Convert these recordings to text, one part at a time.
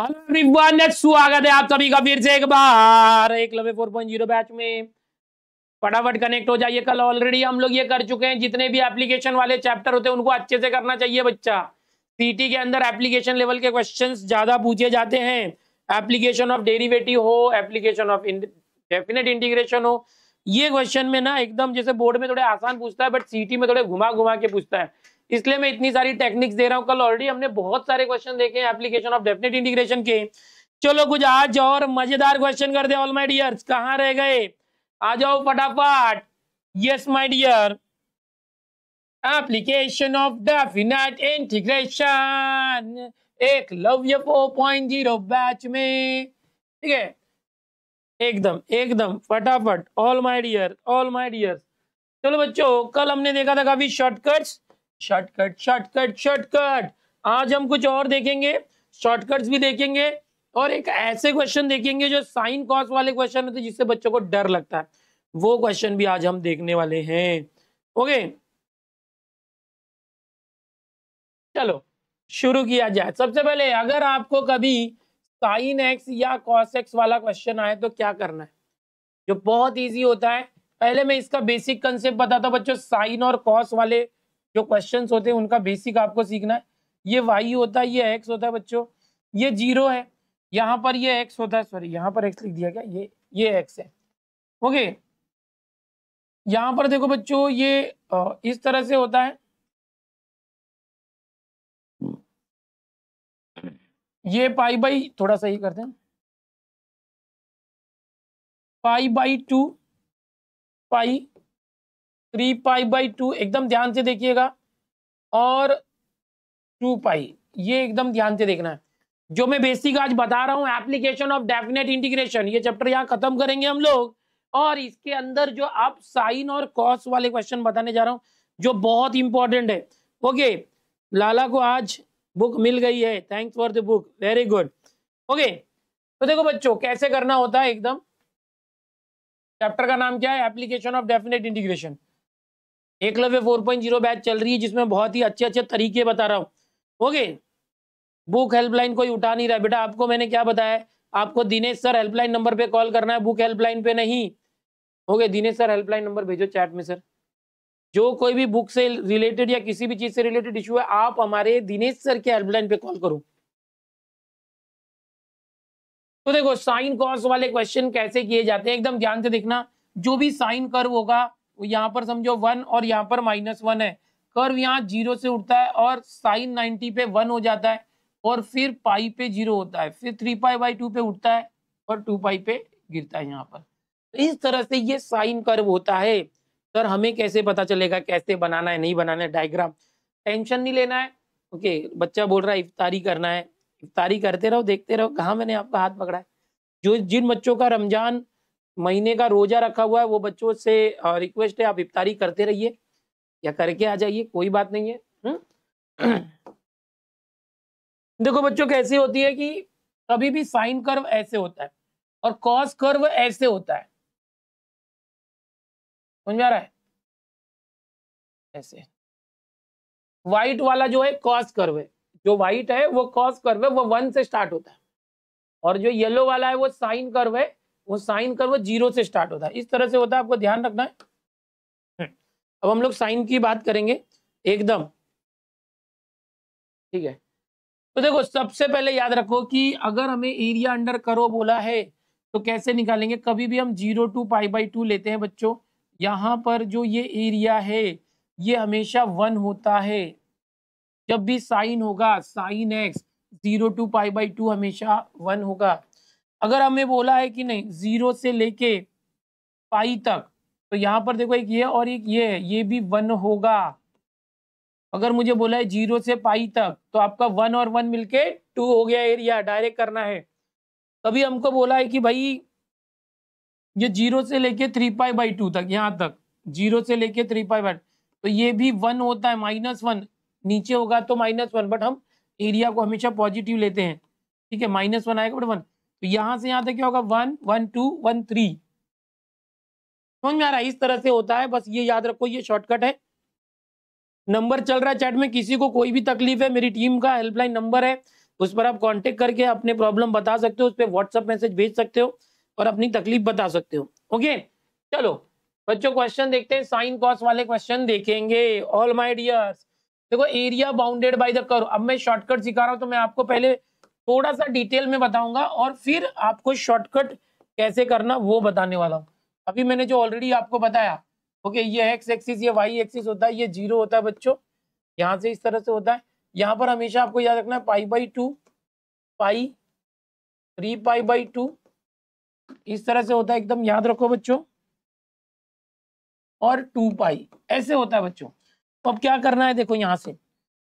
स्वागत है आप सभी का फिर से एक बार एक लवे फोर पॉइंट जीरो बैच में फटाफट कनेक्ट हो जाइए कल ऑलरेडी हम लोग ये कर चुके हैं जितने भी एप्लीकेशन वाले चैप्टर होते हैं उनको अच्छे से करना चाहिए बच्चा सीटी के अंदर एप्लीकेशन लेवल के क्वेश्चन ज्यादा पूछे जाते हैं एप्लीकेशन ऑफ डेरिवेटिव हो एप्लीकेशन ऑफ डेफिनेट इंटीग्रेशन हो ये क्वेश्चन में ना एकदम जैसे बोर्ड में थोड़े आसान पूछता है बट सीटी में थोड़े घुमा घुमा के पूछता है इसलिए मैं इतनी सारी टेक्निक्स दे रहा हूँ कल ऑलरेडी हमने बहुत सारे क्वेश्चन देखे हैं एप्लीकेशन ऑफ डेफिनेट इंटीग्रेशन के चलो कुछ आज और मजेदार क्वेश्चन कर दे ऑल माई डियर कहाँ रह गए आ जाओ फटाफट yes my dear application of definite integration Eklavya four point zero batch में ठीक है एकदम एकदम फटाफट all my dear all my dear चलो बच्चों कल हमने देखा था काफी शॉर्टकट्स शॉर्टकट शॉर्टकट शॉर्टकट आज हम कुछ और देखेंगे शॉर्टकट्स भी देखेंगे और एक ऐसे क्वेश्चन देखेंगे जो साइन कॉस वाले क्वेश्चन होते हैं जिससे बच्चों को डर लगता है वो क्वेश्चन भी आज हम देखने वाले हैं ओके चलो शुरू किया जाए सबसे पहले अगर आपको कभी साइन एक्स या कॉस एक्स वाला क्वेश्चन आए तो क्या करना है जो बहुत इजी होता है पहले मैं इसका बेसिक कंसेप्ट बताता हूँ बच्चों साइन और कॉस वाले जो क्वेश्चन होते हैं उनका बेसिक आपको सीखना है ये वाई होता है ये एक्स होता है बच्चों ये जीरो है यहाँ पर ये एक्स होता है सॉरी यहाँ पर एक्स लिख दिया गया ये ये एक्स है ओके यहाँ पर देखो बच्चों ये इस तरह से होता है ये पाई बाई थोड़ा सा ही करते हैं pi by two pi three pi by two एकदम ध्यान से देखिएगा और टू पाई ये एकदम ध्यान से देखना है जो मैं बेसिक आज बता रहा हूँ एप्लीकेशन ऑफ डेफिनेट इंटीग्रेशन ये चैप्टर यहाँ खत्म करेंगे हम लोग और इसके अंदर जो आप साइन और कॉस वाले क्वेश्चन बताने जा रहा हूँ जो बहुत इंपॉर्टेंट है ओके लाला को आज बुक मिल गई है thanks for the book very good okay तो देखो बच्चों कैसे करना होता है एकदम चैप्टर का नाम क्या है application of definite integration Eklavya four point zero batch चल रही है जिसमें बहुत ही अच्छे अच्छे तरीके बता रहा हूँ ओके बुक हेल्पलाइन कोई उठा नहीं रहा बेटा आपको मैंने क्या बताया आपको दिनेश सर हेल्पलाइन नंबर पे कॉल करना है बुक हेल्पलाइन पे नहीं okay Dinesh sir helpline number भेजो चैट में सर जो कोई भी बुक से रिलेटेड या किसी भी चीज से रिलेटेड इशू है आप हमारे दिनेश सर के हेल्पलाइन पे कॉल करो तो देखो साइन कॉस वाले क्वेश्चन कैसे किए जाते हैं एकदम ध्यान से देखना जो भी साइन कर्व होगा यहाँ पर समझो वन और यहाँ पर माइनस वन है कर्व यहाँ जीरो से उठता है और साइन नाइनटी पे वन हो जाता है और फिर पाई पे जीरो होता है फिर थ्री पाई बाई टू पे उठता है और टू पाई पे गिरता है यहाँ पर तो इस तरह से ये साइन कर्व होता है सर हमें कैसे पता चलेगा कैसे बनाना है नहीं बनाना है डायग्राम टेंशन नहीं लेना है ओके बच्चा बोल रहा है इफ्तारी करना है इफ्तारी करते रहो देखते रहो कहाँ मैंने आपका हाथ पकड़ा है जो जिन बच्चों का रमजान महीने का रोजा रखा हुआ है वो बच्चों से रिक्वेस्ट है आप इफ्तारी करते रहिए या करके आ जाइए कोई बात नहीं है हुँ? हम्म? देखो बच्चों कैसी होती है कि कभी भी साइन कर्व ऐसे होता है और कॉस कर्व ऐसे होता है समझ में आ रहा है ऐसे व्हाइट वाला जो है कॉस कर्व है जो व्हाइट है वो कॉस कर्व है वो वन से स्टार्ट होता है और जो येलो वाला है वो साइन कर्व है वो साइन कर्व जीरो से स्टार्ट होता है इस तरह से होता है आपको ध्यान रखना है हम्म। अब हम लोग साइन की बात करेंगे एकदम ठीक है तो देखो सबसे पहले याद रखो कि अगर हमें एरिया अंडर करो बोला है तो कैसे निकालेंगे कभी भी हम zero to pi by two लेते हैं बच्चों यहाँ पर जो ये एरिया है ये हमेशा वन होता है जब भी साइन होगा sine x zero to pi by two हमेशा वन होगा अगर हमें बोला है कि नहीं जीरो से लेके पाई तक तो यहाँ पर देखो एक ये और एक ये ये भी वन होगा अगर मुझे बोला है जीरो से पाई तक तो आपका वन और वन मिलके टू हो गया एरिया डायरेक्ट करना है तभी हमको बोला है कि भाई ये जीरो से लेके थ्री पाई बाई टू तक यहाँ तक जीरो से लेके थ्री पाई बाई तो ये भी वन होता है माइनस वन नीचे होगा तो माइनस वन बट हम एरिया को हमेशा पॉजिटिव लेते हैं ठीक है माइनस वन आएगा बट वन तो यहां से यहां तक क्या होगा one one two one three समझ में आ रहा है इस तरह से होता है बस ये याद रखो ये शॉर्टकट है नंबर चल रहा है चैट में किसी को कोई भी तकलीफ है मेरी टीम का हेल्पलाइन नंबर है उस पर आप कांटेक्ट करके अपने प्रॉब्लम बता सकते हो उस पर व्हाट्सअप मैसेज भेज सकते हो और अपनी तकलीफ बता सकते हो ओके चलो बच्चों क्वेश्चन देखते हैं साइन कॉस वाले क्वेश्चन देखेंगे ऑल माई डियर्स देखो area bounded by the curve अब मैं शॉर्टकट सिखा रहा हूँ तो मैं आपको पहले थोड़ा सा डिटेल में बताऊंगा और फिर आपको शॉर्टकट कैसे करना वो बताने वाला हूँ अभी मैंने जो ऑलरेडी आपको बताया ओके ये एक्स एक्सिस ये वाई एक्सिस होता है ये जीरो होता है बच्चों यहाँ से इस तरह से होता है यहाँ पर हमेशा आपको याद रखना है pi by two pi three pi by two इस तरह से होता है एकदम याद रखो बच्चों और टू पाई ऐसे होता है बच्चों तो अब क्या करना है देखो यहाँ से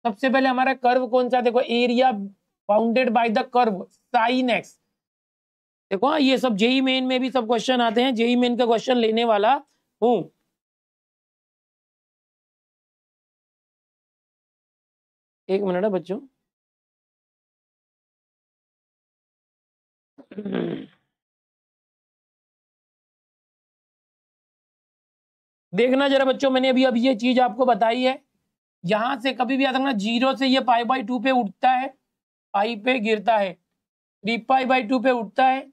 सबसे पहले हमारा कर्व कौन सा देखो area bounded by the curve sine x देखो हाँ, ये सब जेई मेन e में भी सब क्वेश्चन आते हैं जेई मेन e का क्वेश्चन लेने वाला हूं एक मिनट है बच्चों देखना जरा बच्चों मैंने अभी अभी ये चीज आपको बताई है यहां से कभी भी आता रखना जीरो से ये पाई बाई टू पे उठता है पाई पे गिरता है थ्री पाई बाई टू पे उठता है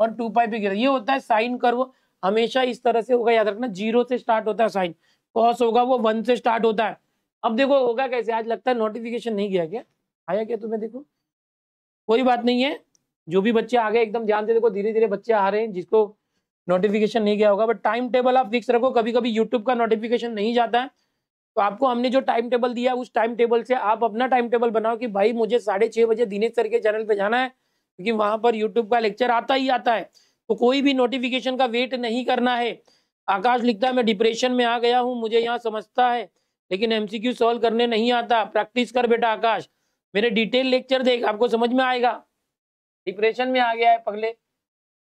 और टू पाई पे गिरता है ये होता है साइन कर्व हमेशा इस तरह से होगा याद रखना जीरो से स्टार्ट होता है साइन कॉस होगा वो वन से स्टार्ट होता है अब देखो होगा कैसे आज लगता है नोटिफिकेशन नहीं गया क्या आया क्या तुम्हें देखो कोई बात नहीं है जो भी बच्चे आ गए एकदम ध्यान से देखो धीरे धीरे बच्चे आ रहे हैं जिसको नोटिफिकेशन नहीं गया होगा बट टाइम टेबल आप फिक्स रखो कभी कभी यूट्यूब का नोटिफिकेशन नहीं जाता है तो आपको हमने जो टाइम टेबल दिया उस टाइम टेबल से आप अपना टाइम टेबल बनाओ कि भाई मुझे साढ़े छः बजे दिनेश सर के चैनल पे जाना है क्योंकि वहाँ पर यूट्यूब का लेक्चर आता ही आता है तो कोई भी नोटिफिकेशन का वेट नहीं करना है आकाश लिखता है मैं डिप्रेशन में आ गया हूँ मुझे यहाँ समझता है लेकिन एम सी सॉल्व करने नहीं आता प्रैक्टिस कर बेटा आकाश मेरे डिटेल लेक्चर देख आपको समझ में आएगा डिप्रेशन में आ गया है पगले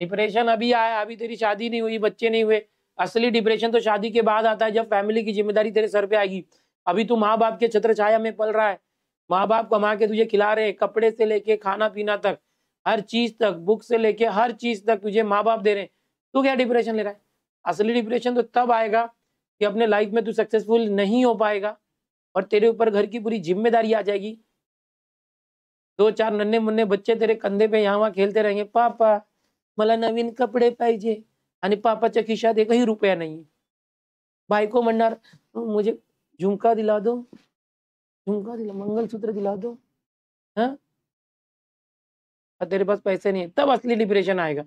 डिप्रेशन अभी आया अभी तेरी शादी नहीं हुई बच्चे नहीं हुए असली डिप्रेशन तो शादी के बाद आता है जब फैमिली की जिम्मेदारी तेरे सर पे आएगी अभी तू माँ बाप के छत्र छाया में पल रहा है माँ बाप कमा के तुझे खिला रहे कपड़े से लेके खाना पीना तक हर चीज तक बुक से लेके हर चीज तक तुझे माँ बाप दे रहे तू क्या डिप्रेशन ले रहा है असली डिप्रेशन तो तब आएगा कि अपने लाइफ में तू सक्सेसफुल नहीं हो पाएगा और तेरे ऊपर घर की पूरी जिम्मेदारी आ जाएगी दो चार नन्हे मुन्ने बच्चे तेरे कंधे पे यहाँ वहाँ खेलते रहेंगे पापा मला नवीन कपडे पाइजे आणि पापाच्या खिशात एकही रुपया नाही बायको म्हणणार मुझे झुमका दिला दो झुमका दिला मंगलसूत्र दिला दो हाँ तेरे पास पैसे नहीं तब असली डिप्रेशन आएगा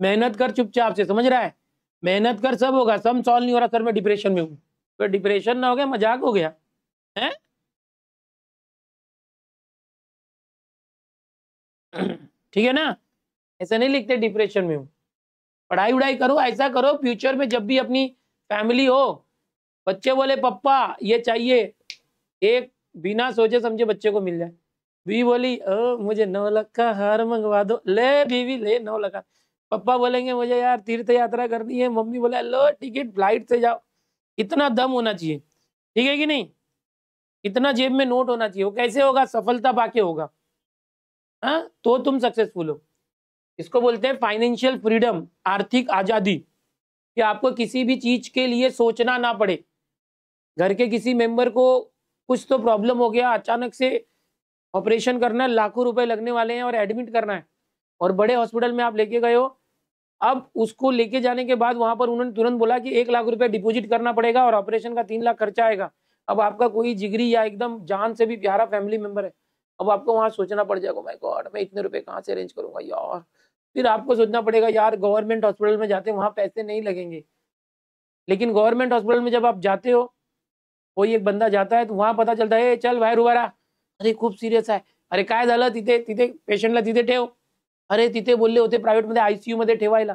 मेहनत कर चुपचाप से समझ रहा है मेहनत कर सब होगा सम सॉल्व नहीं हो रहा सर मैं डिप्रेशन में हूँ तो डिप्रेशन ना हो गया मजाक हो गया है ठीक है ना ऐसा नहीं लिखते डिप्रेशन में हूँ पढ़ाई उड़ाई करो ऐसा करो फ्यूचर में जब भी अपनी फैमिली हो बच्चे बोले पप्पा ये चाहिए एक बिना सोचे समझे बच्चे को मिल जाए बीवी बोली ओ मुझे नौ लख का हार मंगवा दो ले बीवी ले नौ लखा पप्पा बोलेंगे मुझे यार तीर्थ यात्रा करनी है मम्मी बोले लो टिकट फ्लाइट से जाओ इतना दम होना चाहिए ठीक है कि नहीं इतना जेब में नोट होना चाहिए वो कैसे होगा सफलता पाके होगा हाँ तो तुम सक्सेसफुल हो इसको बोलते हैं फाइनेंशियल फ्रीडम आर्थिक आज़ादी कि आपको किसी भी चीज़ के लिए सोचना ना पड़े घर के किसी मेंबर को कुछ तो प्रॉब्लम हो गया अचानक से ऑपरेशन करना है लाखों रुपए लगने वाले हैं और एडमिट करना है और बड़े हॉस्पिटल में आप लेके गए हो अब उसको लेके जाने के बाद वहां पर उन्होंने तुरंत बोला कि एक लाख रुपए डिपॉजिट करना पड़ेगा और ऑपरेशन का तीन लाख खर्चा आएगा अब आपका कोई जिगरी या एकदम जान से भी प्यारा फैमिली मेंबर है अब आपको वहां सोचना पड़ जाएगा गॉड oh मैं इतने रुपए कहाँ से अरेंज करूंगा यार फिर आपको सोचना पड़ेगा यार गवर्नमेंट हॉस्पिटल में जाते हैं वहाँ पैसे नहीं लगेंगे लेकिन गवर्नमेंट हॉस्पिटल में जब आप जाते हो कोई एक बंदा जाता है तो वहाँ पता चलता है चल भाई रुबारा अरे खूब सीरियस है अरे काय झालं तिथे तिथे पेशंटला तिथे ठेव अरे तिथे बोलले होते प्रायव्हेटमध्ये आय सी यूमध्ये ठेवायला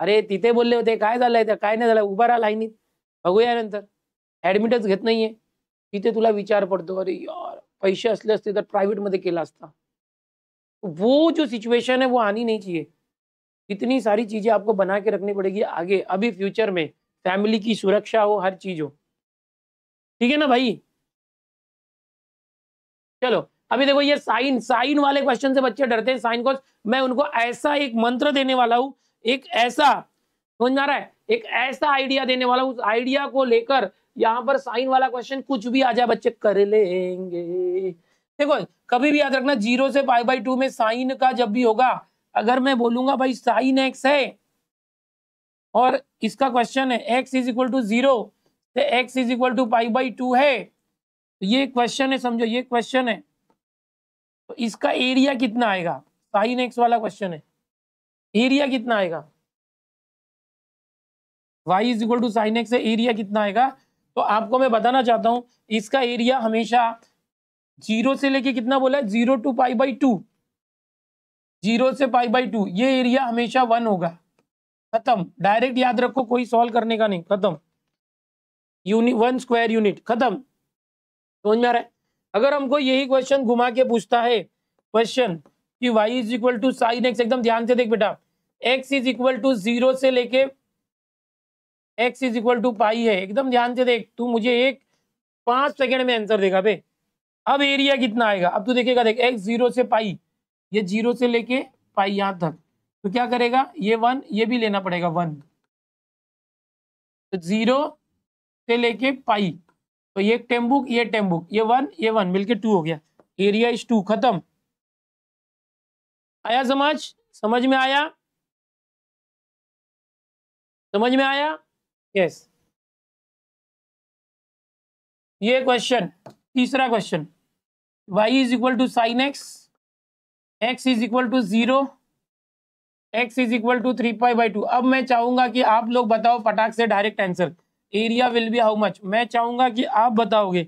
अरे तिथे बोलले होते काय झालंय त्या काय नाही झालं उभा राहा लाईनीत बघूया नंतर घेत नाहीये तिथे तुला विचार पडतो अरे यार पैसे असले असते तर प्रायव्हेटमध्ये केला असता वो जो सिचुएशन है वो आनी नहीं चाहिए इतनी सारी चीज़ें आपको बना के रखनी पड़ेगी आगे अभी फ्यूचर में फैमिली की सुरक्षा हो हर चीज़ हो ठीक है ना भाई चलो अभी देखो ये साइन साइन वाले क्वेश्चन से बच्चे डरते हैं साइन कोस मैं उनको ऐसा एक मंत्र देने वाला हूँ एक ऐसा समझ में आ रहा है एक ऐसा आइडिया देने वाला हूं उस आइडिया को लेकर यहाँ पर साइन वाला क्वेश्चन कुछ भी आ जाए बच्चे कर लेंगे देखो कभी भी याद रखना जीरो से पाई बाई टू में साइन का जब भी होगा अगर मैं बोलूंगा भाई साइन एक्स है और इसका क्वेश्चन है x is equal to zero x is equal to pi by two है तो ये क्वेश्चन है समझो ये क्वेश्चन है तो इसका एरिया कितना आएगा साइन एक्स वाला क्वेश्चन है एरिया कितना आएगा y is equal to sine x area कितना आएगा तो आपको मैं बताना चाहता हूं इसका एरिया हमेशा जीरो से लेके कितना बोला है zero to pi by two zero से पाई बाई टू ये एरिया हमेशा वन होगा खत्म डायरेक्ट याद रखो कोई सॉल्व करने का नहीं खत्म यूनिट वन स्क्वायर यूनिट खत्म समझ में आ रहा है अगर हमको यही क्वेश्चन घुमा के पूछता है क्वेश्चन कि y is equal to sine x एकदम ध्यान से देख बेटा x is equal to zero से लेके x is equal to pi है एकदम ध्यान से देख तू मुझे एक पांच सेकेंड में आंसर देगा भाई अब एरिया कितना आएगा अब तो देखेगा देख एक्स जीरो से पाई ये जीरो से लेके पाई यहां तक तो क्या करेगा ये वन ये भी लेना पड़ेगा वन तो जीरो से लेके पाई तो ये टेम्बुक ये टेम्बुक ये वन ये वन मिलके टू हो गया एरिया इज टू खत्म आया समझ समझ में आया समझ में आया यस ये क्वेश्चन तीसरा question y is equal to sine x x is equal to zero x is equal to three pi by two अब मैं चाहूंगा कि आप लोग बताओ फटाक से direct answer area will be how much मैं चाहूंगा कि आप बताओगे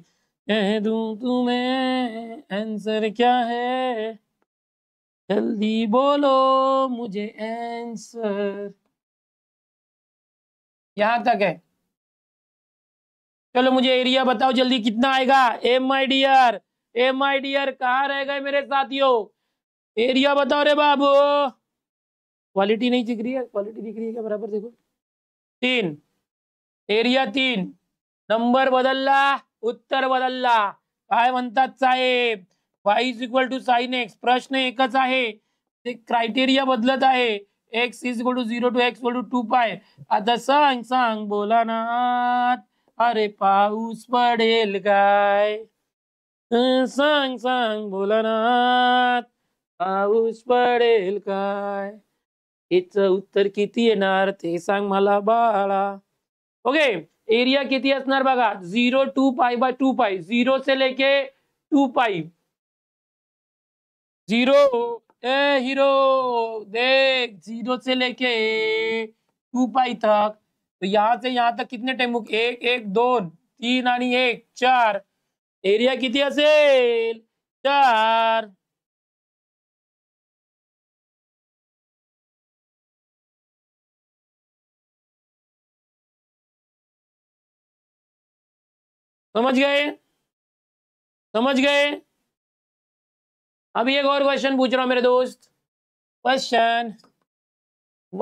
कह तुम्हें आंसर क्या है जल्दी बोलो मुझे आंसर यहां तक है चलो मुझे एरिया बताओ जल्दी कितना आएगा M I D R A my dear कहा रह गए मेरे साथियों एरिया बताओ रे बाबू क्वालिटी नहीं दिख रही है क्वालिटी दिख रही है क्या बराबर देखो तीन एरिया तीन नंबर बदलला उत्तर बदलला काय म्हणतात साहेब y is equal to sine x प्रश्न एकच आहे ते क्रायटेरिया बदलत आहे x is equal to zero to x to two pi आता सांग सांग बोला ना अरे पाऊस पडेल काय संग संग भोलानाथ पाऊस पडेल काय याच उत्तर किती येणार ते सांग मला बाळा ओके एरिया किती असणार बघा zero to pi by two pi zero से लेके टू पाय जीरो ए हीरो देख जीरो से लेके टू पाय तक तो यहां से यहां तक कितने टेम्पो एक एक दोन तीन आणि एक चार एरिया किती असेल चार समझ गए समझ गए अब एक और क्वेश्चन पूछ रहा हूं मेरे दोस्त question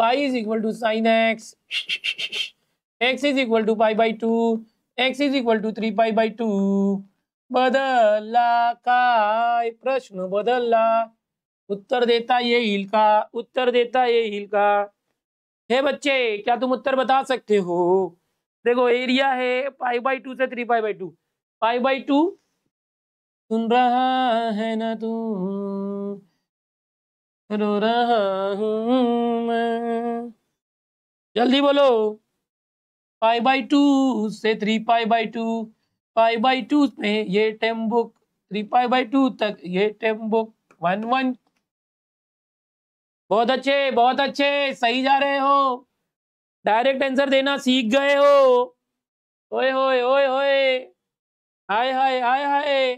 y is equal to sine x x is equal to pi by two x is equal to three pi by two बदलला काय प्रश्न बदलला उत्तर देता येईल का उत्तर देता येईल का हे बच्चे क्या तुम उत्तर बता सकते हो देखो एरिया है फाइव बाई टू से three five by two five by two सुन रहा है ना तू रो रहा हूं मैं जल्दी बोलो फाइव बाई टू से three five by two pi by two में ये time book three pi by two तक ये टेम बुक वन वन बहुत अच्छे बहुत अच्छे सही जा रहे हो डायरेक्ट आंसर देना सीख गए हो ओए होए ओए होए हाय हाय हाय हाय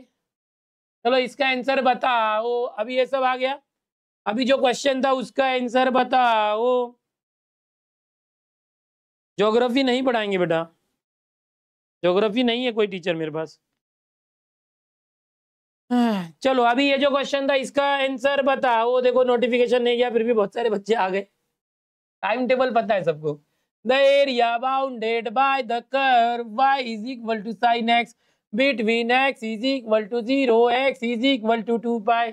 चलो इसका आंसर बताओ अभी ये सब आ गया अभी जो क्वेश्चन था उसका आंसर बताओ ज्योग्राफी नहीं पढ़ाएंगे बेटा ज्योग्राफी नहीं है कोई टीचर मेरे पास हाँ, चलो अभी ये जो क्वेश्चन था इसका आंसर बता वो देखो नोटिफिकेशन नहीं गया फिर भी बहुत सारे बच्चे आ गए टाइम टेबल पता है सबको the area bounded by the curve y is equal to sin x between x is equal to 0 x is equal to 2 pi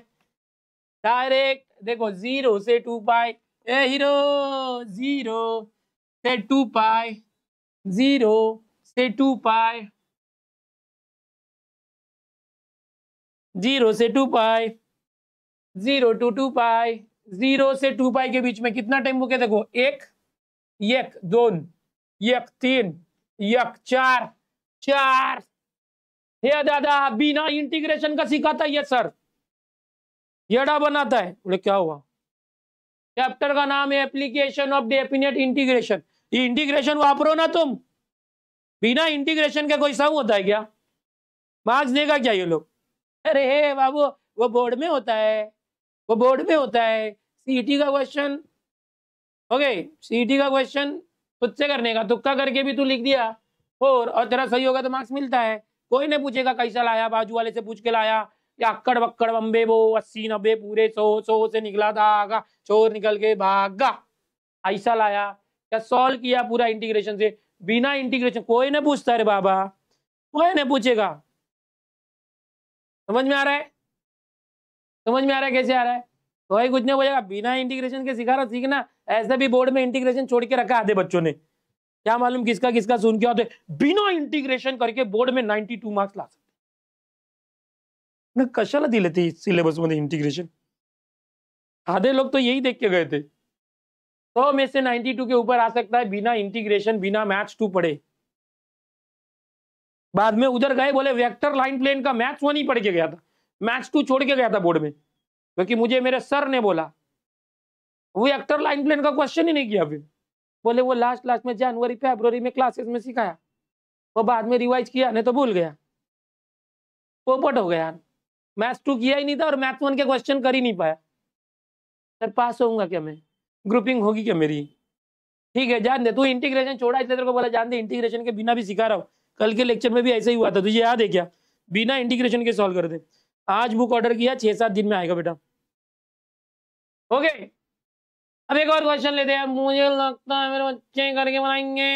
direct देखो 0 से 2 पाई ए हीरो 0 से 2 पाई 0 से टू पाई जीरो से two pi zero to two pi zero से two pi के बीच में कितना टाइम हो गया देखो एक एक दोन एक तीन एक चार चार हे दादा बिना इंटीग्रेशन का सिखाता है सर यडा बनाता है बोले क्या हुआ चैप्टर का नाम है application of definite integration integration वापरो ना तुम बिना इंटीग्रेशन का कोई सम होता है क्या मार्क्स देगा क्या ये लोग अरे बाबू वो बोर्ड में होता है वो बोर्ड में होता है सीईटी e का क्वेश्चन ओके सीईटी का क्वेश्चन खुद से करने का तुक्का करके भी तू लिख दिया फोर और तेरा सही होगा तो मार्क्स मिलता है कोई नहीं पूछेगा कैसा लाया बाजू वाले से पूछ के लाया या अक्कड़ बक्कड़ बम्बे वो अस्सी नब्बे पूरे सौ सौ से निकला था चोर निकल के भागा ऐसा लाया क्या सॉल्व किया पूरा इंटीग्रेशन से बिना इंटीग्रेशन कोई ना पूछता रे बाबा कोई ना पूछेगा समझ में आ रहा है समझ में आ रहा है कैसे आ रहा है कोई कुछ नहीं बोलेगा बिना इंटीग्रेशन के सिखा रहा सीखना ऐसे भी बोर्ड में इंटीग्रेशन छोड़ के रखा आधे बच्चों ने क्या मालूम किसका किसका सुन के होते बिना इंटीग्रेशन करके बोर्ड में टू मार्क्स ला सकते कशाला दिले थे सिलेबस में इंटीग्रेशन आधे लोग तो यही देख के गए थे सौ में से 92 के ऊपर आ सकता है बिना इंटीग्रेशन बिना मैथ्स टू पढ़े बाद में उधर गए बोले वेक्टर लाइन प्लेन का मैथ्स वन ही पढ़ के गया था मैथ्स टू छोड़ के गया था बोर्ड में क्योंकि मुझे मेरे सर ने बोला वो एक्टर लाइन प्लेन का क्वेश्चन ही नहीं किया फिर बोले वो लास्ट लास्ट में जनवरी फेब्रवरी में क्लासेस में सिखाया वो बाद में रिवाइज किया नहीं तो भूल गया पोपट हो गया मैथ्स टू किया ही नहीं था और मैथ्स वन के क्वेश्चन कर ही नहीं पाया सर पास होऊंगा क्या मैं ग्रुपिंग होगी क्या मेरी ठीक है जान दे तू इंटीग्रेशन छोड़ा इसलिए तेरे को बोला जान दे इंटीग्रेशन के बिना भी सिखा रहा हूँ कल के लेक्चर में भी ऐसे ही हुआ था तुझे याद है क्या बिना इंटीग्रेशन के सॉल्व कर दे आज बुक ऑर्डर किया छह सात दिन में आएगा बेटा ओके अब एक और क्वेश्चन लेते हैं मुझे लगता है मेरे बच्चे करके बनाएंगे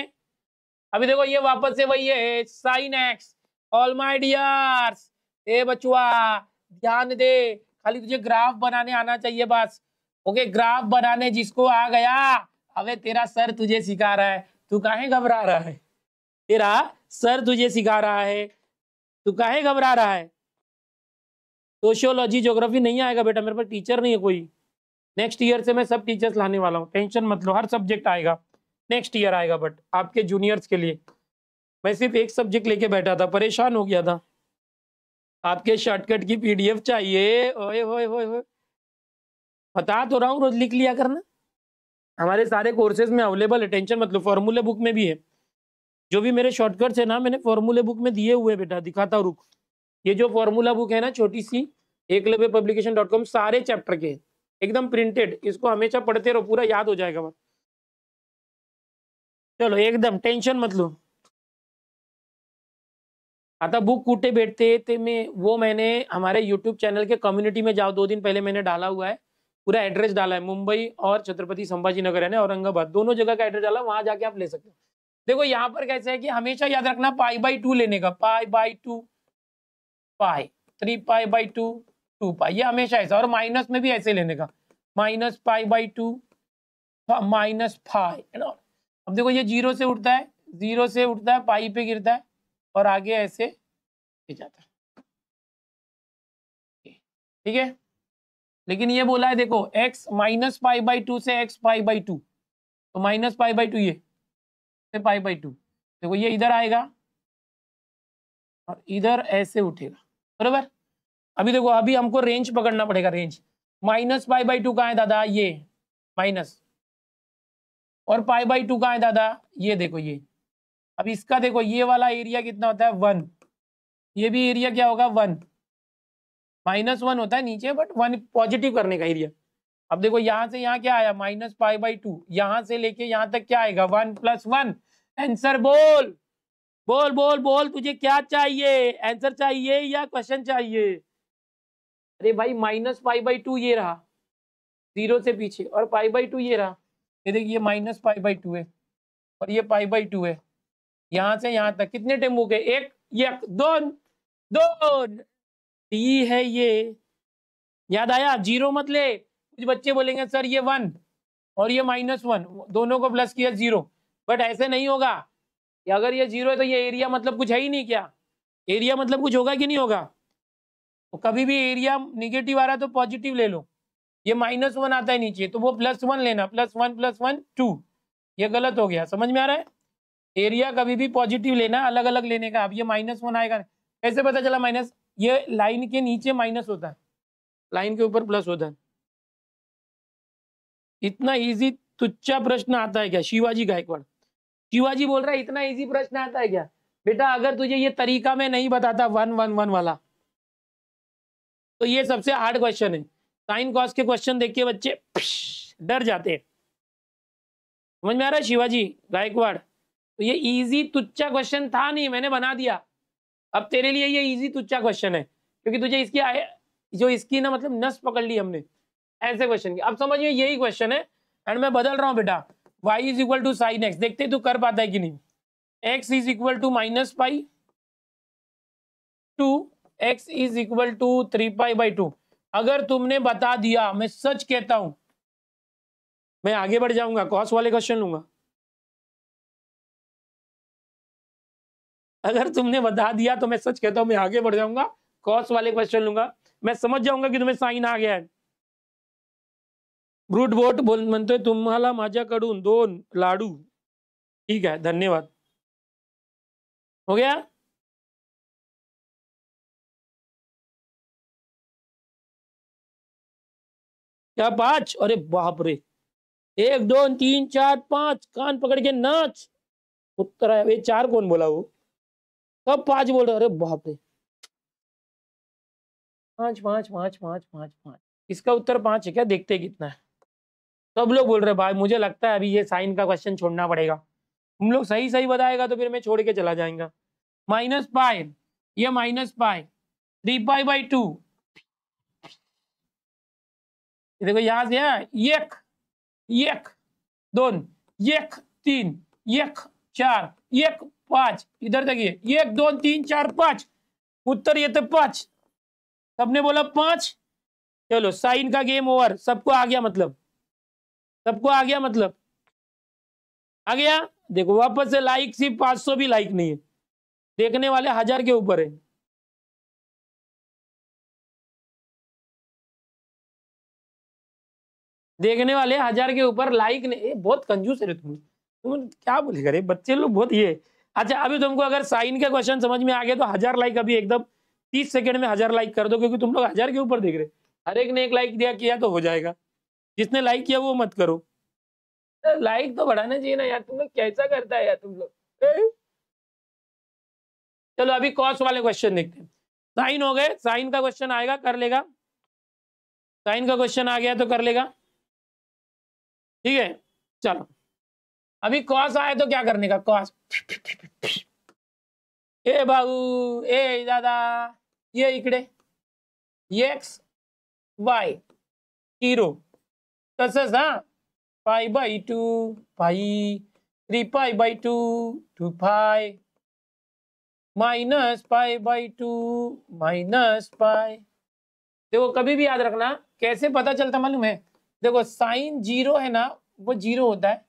अभी देखो ये वापस से वही है sine x all my dears ए बचुआ ध्यान दे खाली तुझे ग्राफ बनाने आना चाहिए बस ओके ग्राफ बनाने जिसको आ गया अबे तेरा सर तुझे सिखा रहा है तू काहे घबरा रहा है तेरा सर तुझे सिखा रहा है तू काहे घबरा रहा है सोशियोलॉजी ज्योग्राफी नहीं आएगा बेटा मेरे पास टीचर नहीं है कोई नेक्स्ट ईयर से मैं सब टीचर्स लाने वाला हूँ टेंशन मत लो हर सब्जेक्ट आएगा नेक्स्ट ईयर आएगा बट आपके जूनियर्स के लिए मैं सिर्फ एक सब्जेक्ट लेके बैठा था परेशान हो गया था आपके शॉर्टकट की पीडीएफ चाहिए ओए होए होए होए बता तो रहा हूँ रोज लिख लिया करना हमारे सारे कोर्सेज में अवेलेबल है टेंशन मतलब फॉर्मूले बुक में भी है जो भी मेरे शॉर्टकट्स है ना मैंने फॉर्मूले बुक में दिए हुए बेटा दिखाता हूँ रुक ये जो फॉर्मूला बुक है ना छोटी सी एक लवे पब्लिकेशन डॉट कॉम सारे चैप्टर के एकदम प्रिंटेड इसको हमेशा पढ़ते रहो पूरा याद हो जाएगा बस चलो एकदम टेंशन मत लो आता बुक कूटे बैठते थे मैं वो मैंने हमारे यूट्यूब चैनल के कम्युनिटी में जाओ दो दिन पहले मैंने डाला हुआ है पूरा एड्रेस डाला है मुंबई और छत्रपति संभाजी नगर है ना औरंगाबाद दोनों जगह का एड्रेस डाला वहां जाके आप ले सकते हो देखो यहाँ पर कैसे है कि हमेशा याद रखना पाई बाई टू लेने का pi by two pi three pi by two two pi ये हमेशा ऐसा और माइनस में भी ऐसे लेने का minus pi by two minus five अब देखो ये जीरो से उठता है जीरो से उठता है पाई पे गिरता है और आगे ऐसे जाता है ठीक है लेकिन ये बोला है देखो x minus pi by two से x पाई बाई टू तो माइनस पाई बाई टू ये से पाई बाई टू देखो ये इधर आएगा और इधर ऐसे उठेगा बराबर अभी देखो अभी हमको रेंज पकड़ना पड़ेगा range minus pi by two कहाँ है दादा ये माइनस और पाई बाई टू कहाँ है दादा ये देखो ये अब इसका देखो ये वाला एरिया कितना होता है वन ये भी एरिया क्या होगा वन माइनस वन होता है नीचे बट वन पॉजिटिव करने का एरिया अब देखो यहाँ से यहाँ क्या आया माइनस फाइव बाई टू यहाँ से लेके यहाँ तक क्या आएगा वन प्लस वन आंसर बोल बोल बोल बोल तुझे क्या चाहिए आंसर चाहिए या क्वेश्चन चाहिए अरे भाई माइनस फाइव बाई टू ये रहा जीरो से पीछे और फाइव बाई टू ये रहा ये देखिए माइनस फाइव बाई टू है और ये फाइव बाई टू है यहाँ से यहाँ तक कितने टेम्बू के एक ये दो दो टी है ये याद आया जीरो मत ले कुछ बच्चे बोलेंगे सर ये वन और ये माइनस वन दोनों को प्लस किया जीरो बट ऐसे नहीं होगा अगर ये जीरो है तो ये एरिया मतलब कुछ है ही नहीं क्या एरिया मतलब कुछ होगा कि नहीं होगा तो कभी भी एरिया निगेटिव आ रहा है तो पॉजिटिव ले लो ये माइनस वन आता है नीचे तो वो प्लस वन लेना plus one plus one two ये गलत हो गया समझ में आ रहा है एरिया कभी भी पॉजिटिव लेना अलग अलग लेने का अब ये माइनस वन आएगा कैसे पता चला माइनस ये लाइन के नीचे माइनस होता है लाइन के ऊपर प्लस होता है इतना इजी तुच्छा प्रश्न आता है क्या शिवाजी गायकवाड़ शिवाजी बोल रहा है इतना इजी प्रश्न आता है क्या बेटा अगर तुझे ये तरीका मैं नहीं बताता वन वन वन वाला तो ये सबसे हार्ड क्वेश्चन है साइन कॉस के क्वेश्चन देख के बच्चे डर जाते हैं समझ में आ रहा है शिवाजी गायकवाड़ तो ये इजी तुच्छा क्वेश्चन था नहीं मैंने बना दिया अब तेरे लिए ये इजी तुच्छा क्वेश्चन है क्योंकि तुझे इसकी जो इसकी ना मतलब नस पकड़ ली हमने ऐसे क्वेश्चन की अब समझ में यही क्वेश्चन है एंड मैं बदल रहा हूँ बेटा y is equal to sine x देखते तू कर पाता है कि नहीं x is equal to minus pi two x is equal to three pi by two अगर तुमने बता दिया मैं सच कहता हूं मैं आगे बढ़ जाऊंगा कॉस वाले क्वेश्चन लूंगा अगर तुमने बता दिया तो मैं सच कहता हूं मैं आगे बढ़ जाऊंगा कॉस्ट वाले क्वेश्चन लूंगा मैं समझ जाऊंगा कि तुम्हें साइन आ गया है ब्रूट बोट बोल म्हणतोय तुम्हाला माझ्याकडून दोन लाडू ठीक है धन्यवाद हो गया क्या पांच अरे बाप रे एक दो तीन चार पांच कान पकड़ के नाच उत्तर है चार कौन बोला वो सब पांच बोल रहे अरे बाप रे पांच पांच पांच पांच पांच पांच इसका उत्तर पांच है क्या देखते कितना है सब लोग बोल रहे भाई मुझे लगता है अभी ये साइन का क्वेश्चन छोड़ना पड़ेगा हम लोग सही सही बताएगा तो फिर मैं छोड़ के चला जाएगा माइनस पाए ये माइनस पाए थ्री पाई बाई टू देखो यहां से है एक एक दोन एक तीन एक चार एक पांच इधर देखिए एक दो तीन चार पांच उत्तर ये तो पांच सबने बोला पांच चलो साइन का गेम ओवर सबको आ गया मतलब सबको आ गया मतलब आ गया देखो वापस से लाइक सिर्फ पांच सौ भी लाइक नहीं है देखने वाले हजार के ऊपर है देखने वाले हजार के ऊपर लाइक नहीं बहुत कंजूस है तुम तुम क्या बोले करे बच्चे लोग बहुत ये अच्छा अभी तुमको अगर साइन का क्वेश्चन समझ में आ गया तो हजार लाइक अभी एकदम तीस सेकंड में हजार लाइक कर दो क्योंकि तुम लोग हजार के ऊपर देख रहे हर एक ने एक लाइक दिया किया तो हो जाएगा जिसने लाइक किया वो मत करो लाइक तो बढ़ाना चाहिए ना यार तुम लोग कैसा करता है यार तुम लोग चलो अभी कॉस वाले क्वेश्चन देखते हैं साइन हो गए साइन का क्वेश्चन आएगा कर लेगा साइन का क्वेश्चन आ गया तो कर लेगा ठीक है चलो अभी कॉस आए तो क्या करने का कॉस ए बाबू ए दादा ये इकडे एक्स वाई जीरो तसंच हा two pi three pi by two two pi minus pi by two minus pi देखो कभी भी याद रखना कैसे पता चलता मालूम है देखो साइन जीरो है ना वो जीरो होता है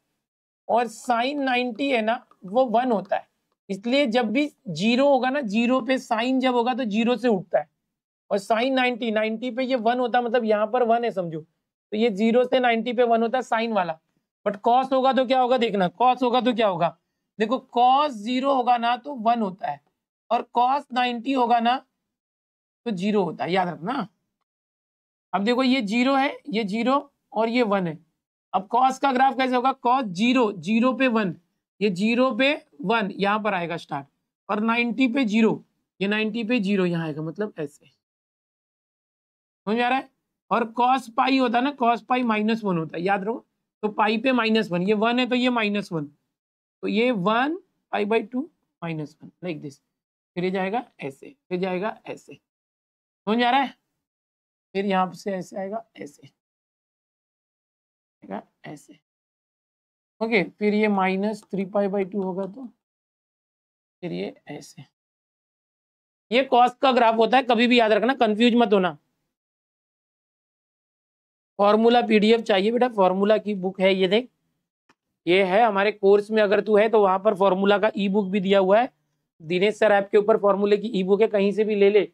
और साइन 90 है ना वो वन होता है इसलिए जब भी जीरो होगा ना जीरो पे साइन जब होगा तो जीरो से उठता है और साइन 90 90 पे ये वन होता है मतलब यहाँ पर वन है समझो तो ये जीरो से 90 पे वन होता है साइन वाला बट कॉस होगा तो क्या होगा देखना कॉस होगा तो क्या होगा देखो कॉस जीरो होगा ना तो वन होता है और कॉस नाइन्टी होगा ना तो जीरो होता है याद रखना अब देखो ये जीरो है ये जीरो और ये वन है अब कॉस का ग्राफ कैसे होगा कॉस जीरो जीरो पे वन ये जीरो पे वन यहाँ पर आएगा स्टार्ट और नाइनटी पे जीरो ये नाइनटी पे जीरो यहाँ आएगा मतलब ऐसे समझ आ रहा है और कॉस पाई होता है ना कॉस पाई माइनस वन होता है याद रखो तो पाई पे माइनस वन ये वन है तो ये माइनस वन तो ये one pi by two minus one like this फिर ये जाएगा ऐसे फिर जाएगा ऐसे समझ आ रहा है फिर यहाँ से ऐसे आएगा ऐसे जाएगा ऐसे ओके फिर ये minus three pi by two होगा तो फिर ये ऐसे ये कॉस्ट का ग्राफ होता है कभी भी याद रखना कंफ्यूज मत होना फॉर्मूला पीडीएफ चाहिए बेटा फॉर्मूला की बुक है ये देख ये है हमारे कोर्स में अगर तू है तो वहां पर फॉर्मूला का ई बुक भी दिया हुआ है दिनेश सर ऐप के ऊपर फॉर्मूले की ई बुक है कहीं से भी ले ले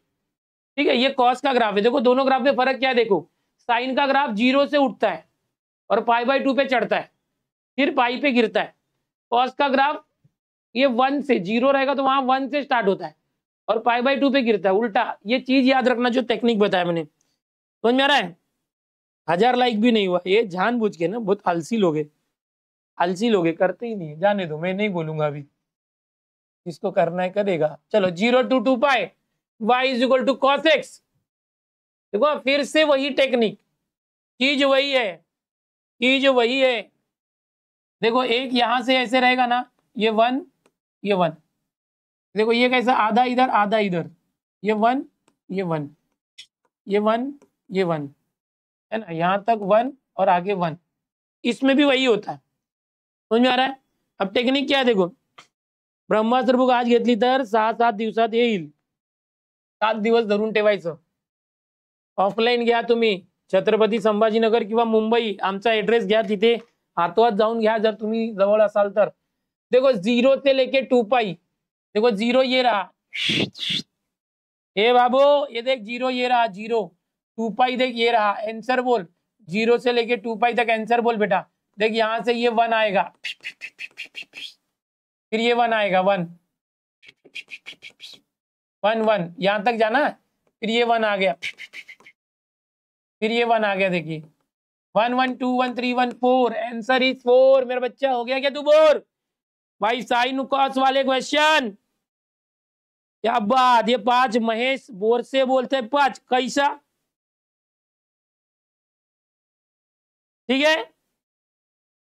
ठीक है ये कॉस्ट का ग्राफ है देखो दोनों ग्राफ में फर्क क्या है देखो साइन का ग्राफ जीरो से उठता है और पाई बाई टू पे चढ़ता है फिर पाई पे गिरता है कॉस का ग्राफ ये वन से जीरो रहेगा तो वहां वन से स्टार्ट होता है और पाई बाई टू पे गिरता है उल्टा ये चीज याद रखना जो टेक्निक बताया मैंने समझ में आ रहा है हजार लाइक भी नहीं हुआ ये जान के ना बहुत आलसी लोग है आलसी लोग करते ही नहीं जाने दो मैं नहीं बोलूंगा अभी इसको करना है करेगा चलो zero to two pi y is equal to cos x देखो फिर से वही टेक्निक चीज वही है ये जो वही है देखो एक यहां से ऐसे रहेगा ना ये वन ये वन देखो ये कैसा आधा इधर आधा इधर ये वन ये वन ये वन ये वन है ना यहाँ तक वन और आगे वन इसमें भी वही होता है समझ में आ रहा है अब टेक्निक क्या है देखो ब्रह्मास्त्र बुक आज घेतली तर सहा सात दिवसात येईल सात दिवस धरून ठेवायचं ऑफलाईन घ्या तुम्ही छत्रपती संभाजीनगर कि मुंबई आमच एड्रेस घया तिथे हातोहात जाऊन घया जर तुम्हें जवर आल तो देखो जीरो से लेके टू पाई देखो जीरो ये रहा ए बाबो ये देख जीरो ये रहा जीरो टू पाई देख ये रहा एंसर बोल जीरो से लेके टू पाई तक एंसर बोल बेटा देख यहां से ये वन आएगा फिर ये वन आएगा वन वन वन यहां तक जाना फिर ये वन आ गया फिर ये वन आ गया देखिए one one two one three one four answer is four मेरा बच्चा हो गया क्या तू बोर भाई साइन कॉस वाले क्वेश्चन क्या बात ये पांच महेश बोर से बोलते पांच कैसा ठीक है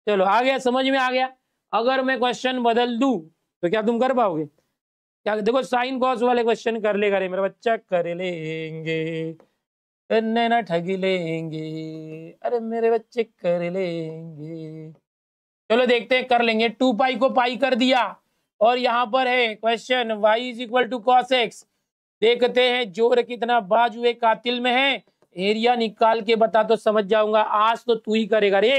चलो आ गया समझ में आ गया अगर मैं क्वेश्चन बदल दू तो क्या तुम कर पाओगे क्या देखो साइन कॉस वाले क्वेश्चन कर ले करे मेरा बच्चा कर लेंगे करने ना ठग लेंगे अरे मेरे बच्चे कर लेंगे चलो देखते हैं कर लेंगे टू पाई को पाई कर दिया और यहाँ पर है question y is equal to cos x देखते हैं जोर कितना बाजुए कातिल में है एरिया निकाल के बता तो समझ जाऊंगा आज तो तू ही करेगा रे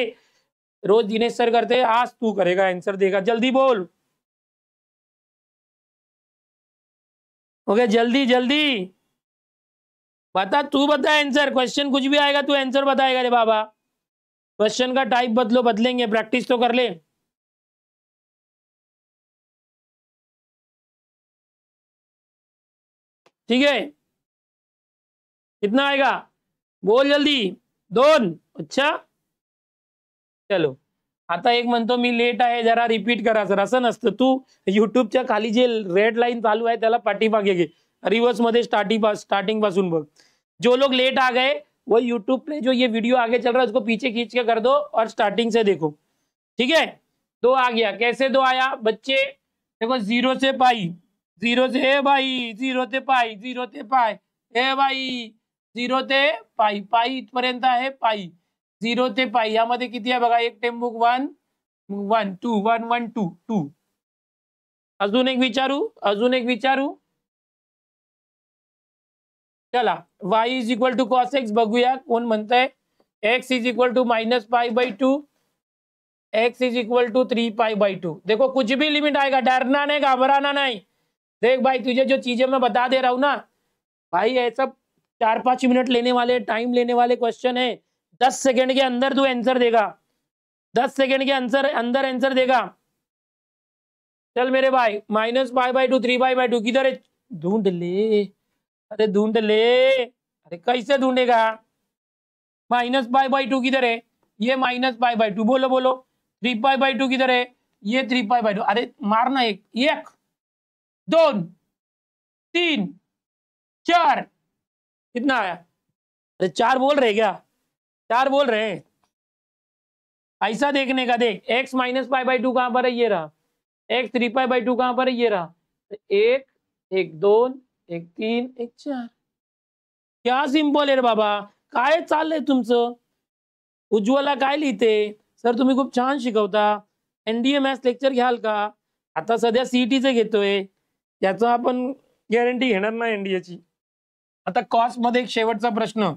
रोज दिनेश सर करते आज तू करेगा आंसर देगा जल्दी बोल ओके जल्दी जल्दी बता तू बता आंसर क्वेश्चन कुछ भी आएगा तू आंसर बताएगा रे बाबा क्वेश्चन का टाइप बदलो बदलेंगे प्रैक्टिस तो कर ले ठीक है कितना आएगा बोल जल्दी दोन अच्छा चलो आता एक मन तो मी लेट है जरा रिपीट करा सर अस तू यूट्यूब खाली जे रेड लाइन चालू है पाठीमागे रिवर्स रिव्हर्स स्टार्टिंग पास स्टार्टिंग जो लोग लेट आ गए वो यूट्यूब पे जो ये वीडियो आगे चल रहा है उसको पीछे खींच के कर दो और स्टार्टिंग से देखो ठीक है दो आ गया कैसे दो आया बच्चे देखो जीरो से पाई जीरो से ए भाई जीरो से पाई जीरो से पाई ए भाई जीरो से पाई पाई इतपर्यंत है पाई जीरो से पाई या किती कि बघा एक book one one two one one two two अजून एक विचारू अजून एक विचारू चला y is equal to cos x बघूया कोण है x is equal to minus five by two x is equal to three pi by two देखो कुछ भी लिमिट आएगा डरना नहीं घबराना नहीं देख भाई तुझे जो चीजें मैं बता दे रहा हूं ना भाई ये सब चार पांच मिनट लेने वाले टाइम लेने वाले क्वेश्चन है दस सेकेंड के अंदर तू आंसर देगा दस सेकेंड के आंसर अंदर आंसर देगा चल मेरे भाई minus five by two three by by two किधर है ढूंढ ले अरे ढूंढ ले अरे कैसे ढूंढेगा माइनस पाई बाई टू किधर है ये माइनस पाई बाई टू बोलो बोलो थ्री पाई बाई टू किधर है ये थ्री पाई बाई टू अरे मारना एक एक दो तीन चार कितना आया अरे चार बोल रहे क्या चार बोल रहे हैं ऐसा देखने का देख x minus pi by two कहां पर है ये रहा x three pi by two कहां पर है ये रहा एक एक दोन एक तीन एक चार क्या सिंपल है रे बाबा काय चाललंय तुमचं उज्ज्वला काय लिहिते सर तुम्ही खूप छान शिकवता एनडीएमएस लेक्चर घ्याल का आता सध्या सीईटीचं e घेतोय अपन आपण गॅरंटी घेणार नाही एनडीएची आता कॉस्ट मध्ये एक शेवटचा प्रश्न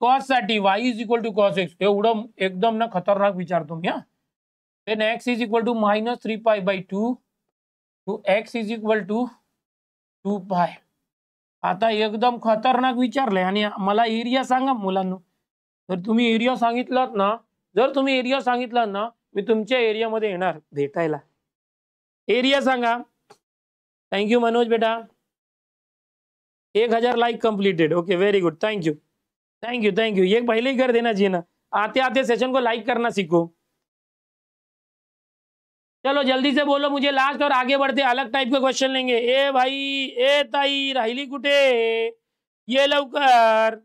कॉस्ट साठी y is equal to cos x एवढं एकदम ना खतरनाक विचारतो मी then x is equal to minus three pi by two two x is equal to two pi आता एकदम खतरनाक विचार आणि मला एरिया सांगा मुला तुम्हें एरिया संगित ना जर तुम्हें एरिया संगित ना मी तुमच्या एरियामध्ये येणार भेटायला एरिया सांगा यू मनोज बेटा एक हजार like completed okay very good thank you thank you thank you एक पहले ही कर देना चाहिए ना आते आते सेशन को लाइक करना सीखो चलो जल्दी से बोलो मुझे लास्ट और आगे बढ़ते अलग टाइप के क्वेश्चन लेंगे ए भाई ए ताई राहली कुटे ये लवकर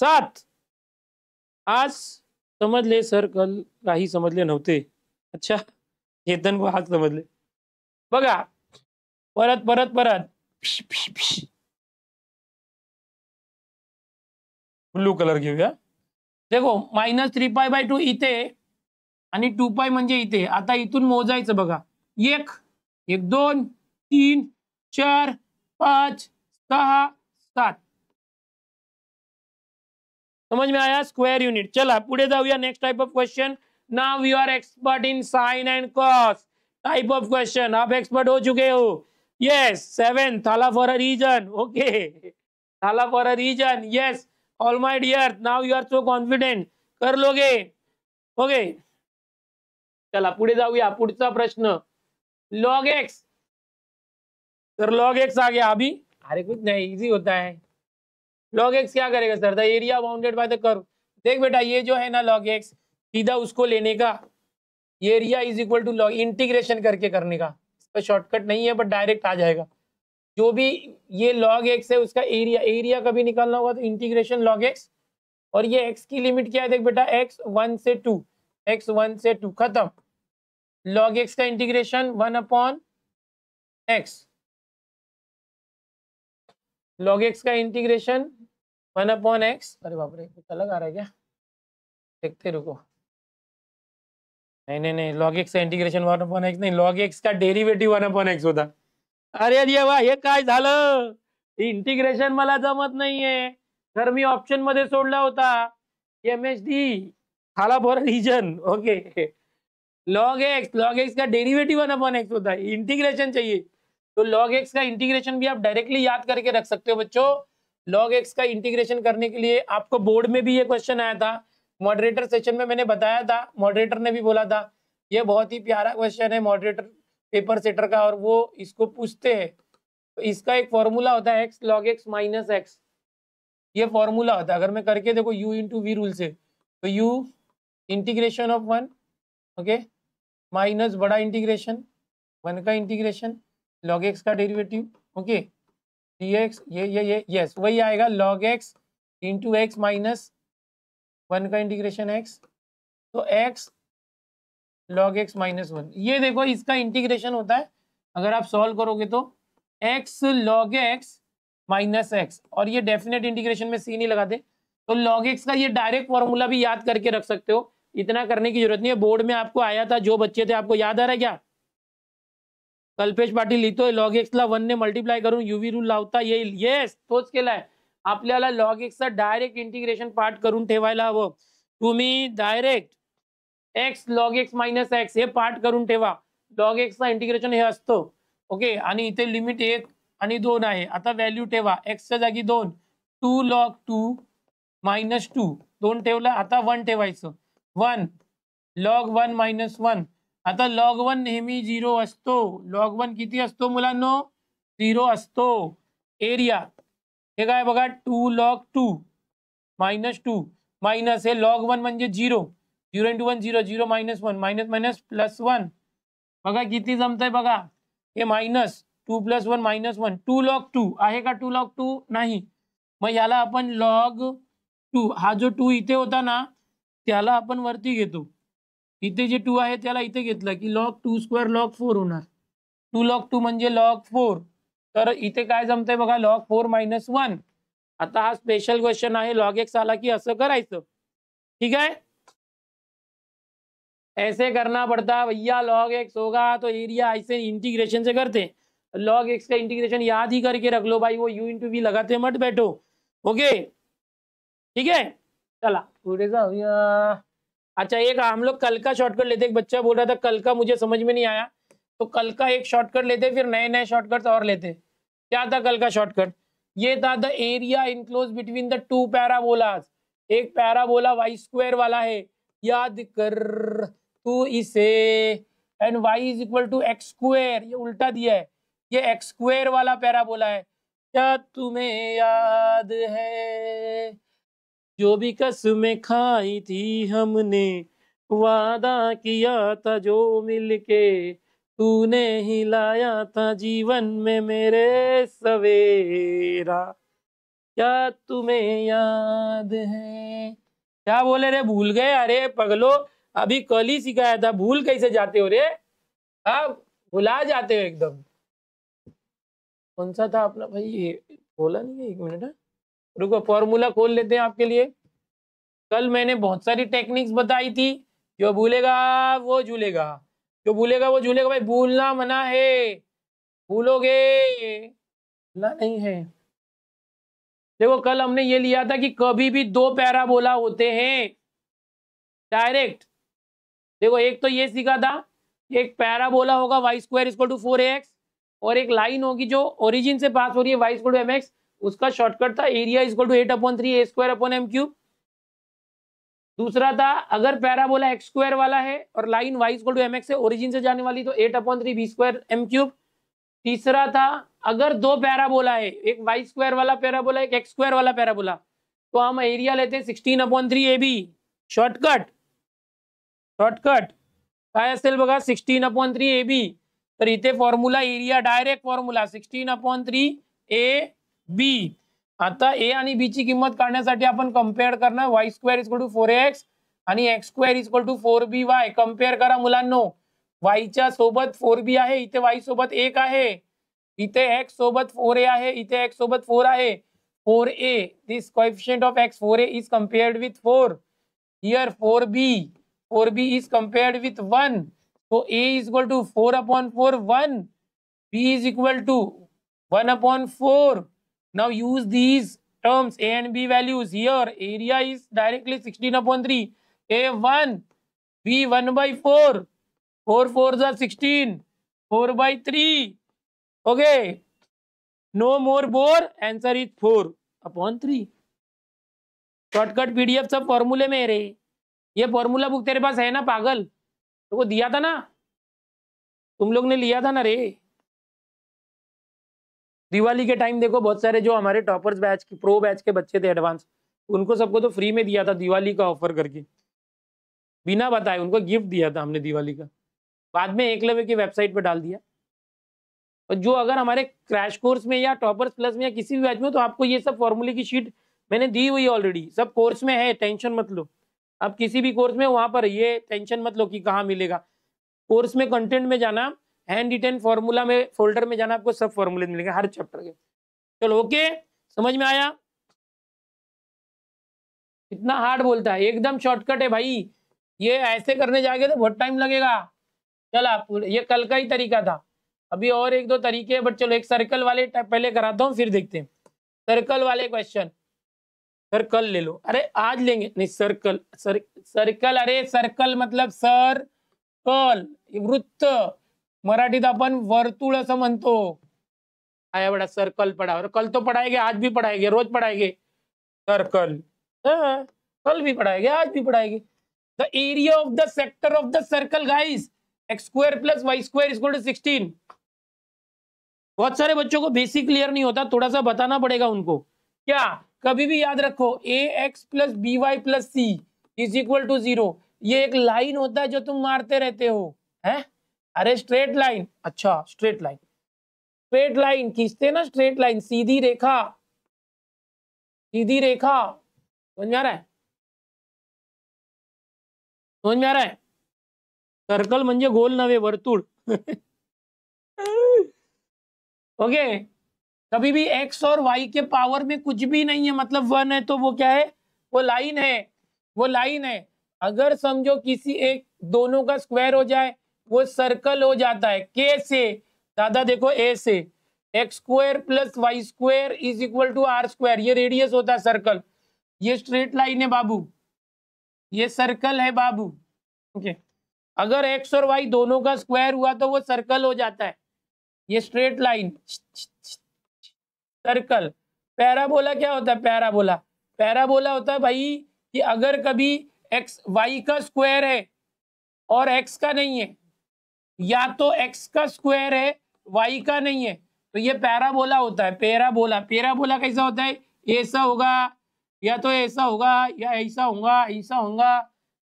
सात आज समझ ले सर कल समझ ले नव्हते अच्छा चेतन को समझ ले बगा परत परत परत ब्लू कलर घेऊया देखो minus three pi by two इतने टू पाय म्हणजे आता इतना मोजाइच बघा एक एक दोन तीन चार पांच सहा सात समझ में आया स्क्वेर यूनिट चला पुढे जाऊ next type of question now you are expert in sine and cos type of question आप एक्सपर्ट हो चुके हो yes seven Thala for a reason okay Thala for a reason yes all my dear now you are so confident कर लोगे okay okay. चला पुढे जाऊया पुढचा प्रश्न log x sir log x आ गया अभी अरे कुछ नहीं इजी होता है लॉग एक्स क्या करेगा sir the area bounded by the curve देख बेटा ये जो है ना लॉग एक्स सीधा उसको लेने का area is equal to log integration करके करने का इसका शॉर्टकट नहीं है बट डायरेक्ट आ जाएगा जो भी ये लॉग एक्स है उसका एरिया एरिया कभी निकालना होगा तो इंटीग्रेशन लॉग एक्स और ये एक्स की लिमिट क्या है देख बेटा एक्स वन से टू एक्स वन से टू खत्म लॉग एक्स का integration one upon x log x का इंटीग्रेशन वन अपॉन एक्स अरे बाप रे कुछ अलग आ रहा है क्या देखते रुको नहीं नहीं नहीं लॉग एक्स का इंटीग्रेशन वन अपॉन एक्स नहीं लॉग एक्स का डेरिवेटिव वन अपॉन एक्स होता अरे वाह ये काय झालं इंटिग्रेशन मला जमत नाहीये तर मी ऑप्शन मध्ये सोडला होता एम एच डी खालाबोरा reason okay log x log x का डेरिवेटिव वन अपन एक्स होता है इंटीग्रेशन चाहिए तो लॉग एक्स का इंटीग्रेशन भी आप डायरेक्टली याद करके रख सकते हो बच्चों लॉग एक्स का इंटीग्रेशन करने के लिए आपको बोर्ड में भी ये क्वेश्चन आया था मॉडरेटर सेशन में मैंने बताया था मॉडरेटर ने भी बोला था ये बहुत ही प्यारा क्वेश्चन है मॉडरेटर पेपर सेटर का और वो इसको पूछते हैं तो इसका एक फॉर्मूला होता है x log x minus x ये फॉर्मूला होता है अगर मैं करके देखो यू इंटू वी रूल से तो u integration of one okay minus बड़ा इंटीग्रेशन वन का इंटीग्रेशन लॉग एक्स का डेरिवेटिव ओके डी एक्स ये ये ये यस वही आएगा log x into x minus one का इंटीग्रेशन एक्स तो x log x minus one ये देखो इसका इंटीग्रेशन होता है अगर आप सॉल्व करोगे तो x log x minus x और ये डेफिनेट इंटीग्रेशन में सी नहीं लगाते तो लॉग एक्स का ये डायरेक्ट फॉर्मूला भी याद करके रख सकते हो इतना करने की जरूरत नहीं है बोर्ड में आपको आया था जो बच्चे थे आपको याद आ रहा है क्या कल्पेश पाटिल लिखो लॉग एक्सला वन ने मल्टीप्लाई करून यूवी रूल लावता येईल येस तो केलाय आपल्याला लॉग एक्सचा डायरेक्ट इंटिग्रेशन पार्ट करून ठेवायला हवं तुम्ही direct x log x minus x हे पार्ट करून ठेवा लॉग एक्सचा इंटिग्रेशन हे असतो ओके आणि इथे लिमिट एक आणि दोन आहे आता व्हॅल्यू ठेवा एक्सच्या जागी दोन two log two minus two दोन ठेवला आता वन ठेवायचं one log one minus one आता लॉग वन नेहमी जीरो असतो लॉग वन किती असतो मुलांनो जीरो असतो एरिया हे काय बघा two log two minus two minus हे लॉग वन म्हणजे zero zero into one zero zero minus one minus minus plus one बघा किती जमतंय बघा हे minus two plus one minus one to log two आहे का टू लॉग टू नाही मग याला आपण लॉग टू हा जो टू इथे होता ना त्याला आपण वरती घेतो इथे जे टू आहे त्याला इथे घेतलं की log two square log four होणार टू लॉग टू म्हणजे लॉग फोर तर इथे काय जमतंय बघा लॉग फोर मायनस वन आता हा स्पेशल क्वेश्चन आहे लॉग एक्स आला की असं करायचं ठीक है ऐसे करना पड़ता भैया लॉग एक्स होगा तो एरिया ऐसे इंटीग्रेशन से करते लॉग एक्स का इंटीग्रेशन याद ही करके रख लो भाई वो यू इंटू वी लगाते मत बैठो ओके ठीक है चला पूरे का अच्छा एक हम लोग कल का शॉर्टकट लेते एक बच्चा बोल रहा था कल का मुझे समझ में नहीं आया तो कल का एक शॉर्टकट लेते फिर नए नए शॉर्टकट और लेते क्या था कल का शॉर्टकट ये था the area enclose between the two parabolas एक पैराबोला वाई स्क्वायर वाला है याद कर तू इसे and y is equal to x square ये उल्टा दिया है ये एक्स स्क्वेयर वाला पैराबोला है क्या तुम्हें याद है जो भी में खाई थी हमने वादा किया था जो मिलके तूने ही लाया था जीवन में मेरे सवेरा क्या तुम्हें याद है क्या बोले रे भूल गए अरे पगलो अभी कल ही सिखाया था भूल कैसे जाते हो रे अब हाँ, भुला जाते हो एकदम कौन सा था अपना भाई ये बोला नहीं है एक मिनट है हाँ? रुको फॉर्मूला खोल लेते हैं आपके लिए कल मैंने बहुत सारी टेक्निक्स बताई थी जो भूलेगा वो झूलेगा जो भूलेगा वो झूलेगा भाई भूलना मना है भूलोगे भूलना नहीं है देखो कल हमने ये लिया था कि कभी भी दो पैराबोला होते हैं डायरेक्ट देखो एक तो ये सीखा था एक एक पैराबोला होगा y square equal to four x और एक लाइन होगी जो ओरिजिन से पास हो रही है y equal two m x उसका शॉर्टकट था area is two eight upon three a square upon m cube दूसरा था अगर पैराबोला एक्स स्क्वायर वाला है और line y is two m x है ओरिजिन से जाने वाली तो eight upon three b square m cube तीसरा था अगर दो पैराबोला है एक वाई स्क्वायर वाला पैराबोला एक एक्स स्क्वायर वाला पैराबोला तो हम एरिया लेते हैं sixteen upon three a b shortcut shortcut का असेल बघा अपॉन थ्री ए बी तो इतने formula area direct formula sixteen upon three a b आता ए आणि बी ची किंमत काढण्यासाठी आपण कम्पेअर करणं y square is two four x आणि x square is equal to four b y compare करा मुलांनो वायच्या सोबत फोर बी आहे इथे वाई सोबत एक आहे इथे एक्स सोबत फोर ए आहे इथे एक्स सोबत फोर आहे four a this coefficient of x four a is compared with four here four b four b is compared with one so a is equal to four upon four one b is equal to one upon four now use these terms a and b values here area is directly 16 upon 3 b b1 by 4 4 4s are 16 4 by 3 okay no more bore answer is 4 upon 3 shortcut pdf सब फॉर्मूले में रे ये formula book तेरे पास है ना पागल तो वो दिया था ना तुम लोग ने लिया था ना रे दिवाली के टाइम देखो बहुत सारे जो हमारे टॉपर्स बैच के प्रो बैच के बच्चे थे एडवांस उनको सबको तो फ्री में दिया था दिवाली का ऑफर करके बिना बताए उनको गिफ्ट दिया था हमने दिवाली का बाद में एकलव्य की वेबसाइट पर डाल दिया और जो अगर हमारे क्रैश कोर्स में या टॉपर्स प्लस में या किसी भी बैच में तो आपको ये सब फॉर्मूले की शीट मैंने दी हुई ऑलरेडी सब कोर्स में है टेंशन मत लो आप किसी भी कोर्स में वहाँ पर ये टेंशन मत लो कि कहाँ मिलेगा कोर्स में कंटेंट में जाना हैंड रिटर्न फॉर्मूला में फोल्डर में जाना आपको सब फॉर्मूले मिलेंगे हर चैप्टर के चलो ओके समझ में आया इतना हार्ड बोलता है एकदम शॉर्टकट है भाई ये ऐसे करने जाएंगे तो बहुत टाइम लगेगा चल आप ये कल का ही तरीका था अभी और एक दो तरीके हैं बट चलो एक सर्कल वाले पहले कराता हूँ फिर देखते हैं सर्कल वाले क्वेश्चन सर्कल ले लो अरे आज लेंगे नहीं सर्कल सर सर्कल अरे सर्कल मतलब सर कल वृत्त मराठी अपन वर्तुळ मन तो बड़ा सर्कल पढ़ा और कल तो पढ़ाएंगे आज भी पढ़ाएंगे रोज पढ़ाएंगे सर्कल कल भी पढ़ाएंगे आज भी पढ़ाएंगे the area of the sector of the circle guys x square plus y square equal to sixteen बहुत सारे बच्चों को बेसिक क्लियर नहीं होता थोड़ा सा बताना पड़ेगा उनको क्या कभी भी याद रखो a x plus b y plus c is equal to zero ये एक लाइन होता है जो तुम मारते रहते हो है अरे स्ट्रेट लाइन अच्छा स्ट्रेट लाइन स्ट्रेट लाइन खींचते ना स्ट्रेट लाइन सीधी रेखा सीधी रेखा समझ में आ रहा है समझ में आ रहा है सर्कल म्हणजे गोल नवे वर्तुळ ओके कभी भी एक्स और वाई के पावर में कुछ भी नहीं है मतलब वन है तो वो क्या है वो लाइन है वो लाइन है अगर समझो किसी एक दोनों का स्क्वायर हो जाए वो सर्कल हो जाता है के से दादा देखो ए से x square plus y square is equal to r square ये रेडियस होता है सर्कल ये स्ट्रेट लाइन है बाबू ये सर्कल है बाबू ओके अगर एक्स और वाई दोनों का स्क्वायर हुआ तो वो सर्कल हो जाता है ये स्ट्रेट लाइन सर्कल पैराबोला क्या होता है पैराबोला पैराबोला होता है भाई कि अगर कभी एक्स वाई का स्क्वायर है और एक्स का नहीं है या तो एक्स का स्क्वायर है वाई का नहीं है तो ये पैराबोला होता है पैराबोला पैराबोला कैसा होता है ऐसा होगा या तो ऐसा होगा या ऐसा होगा ऐसा होगा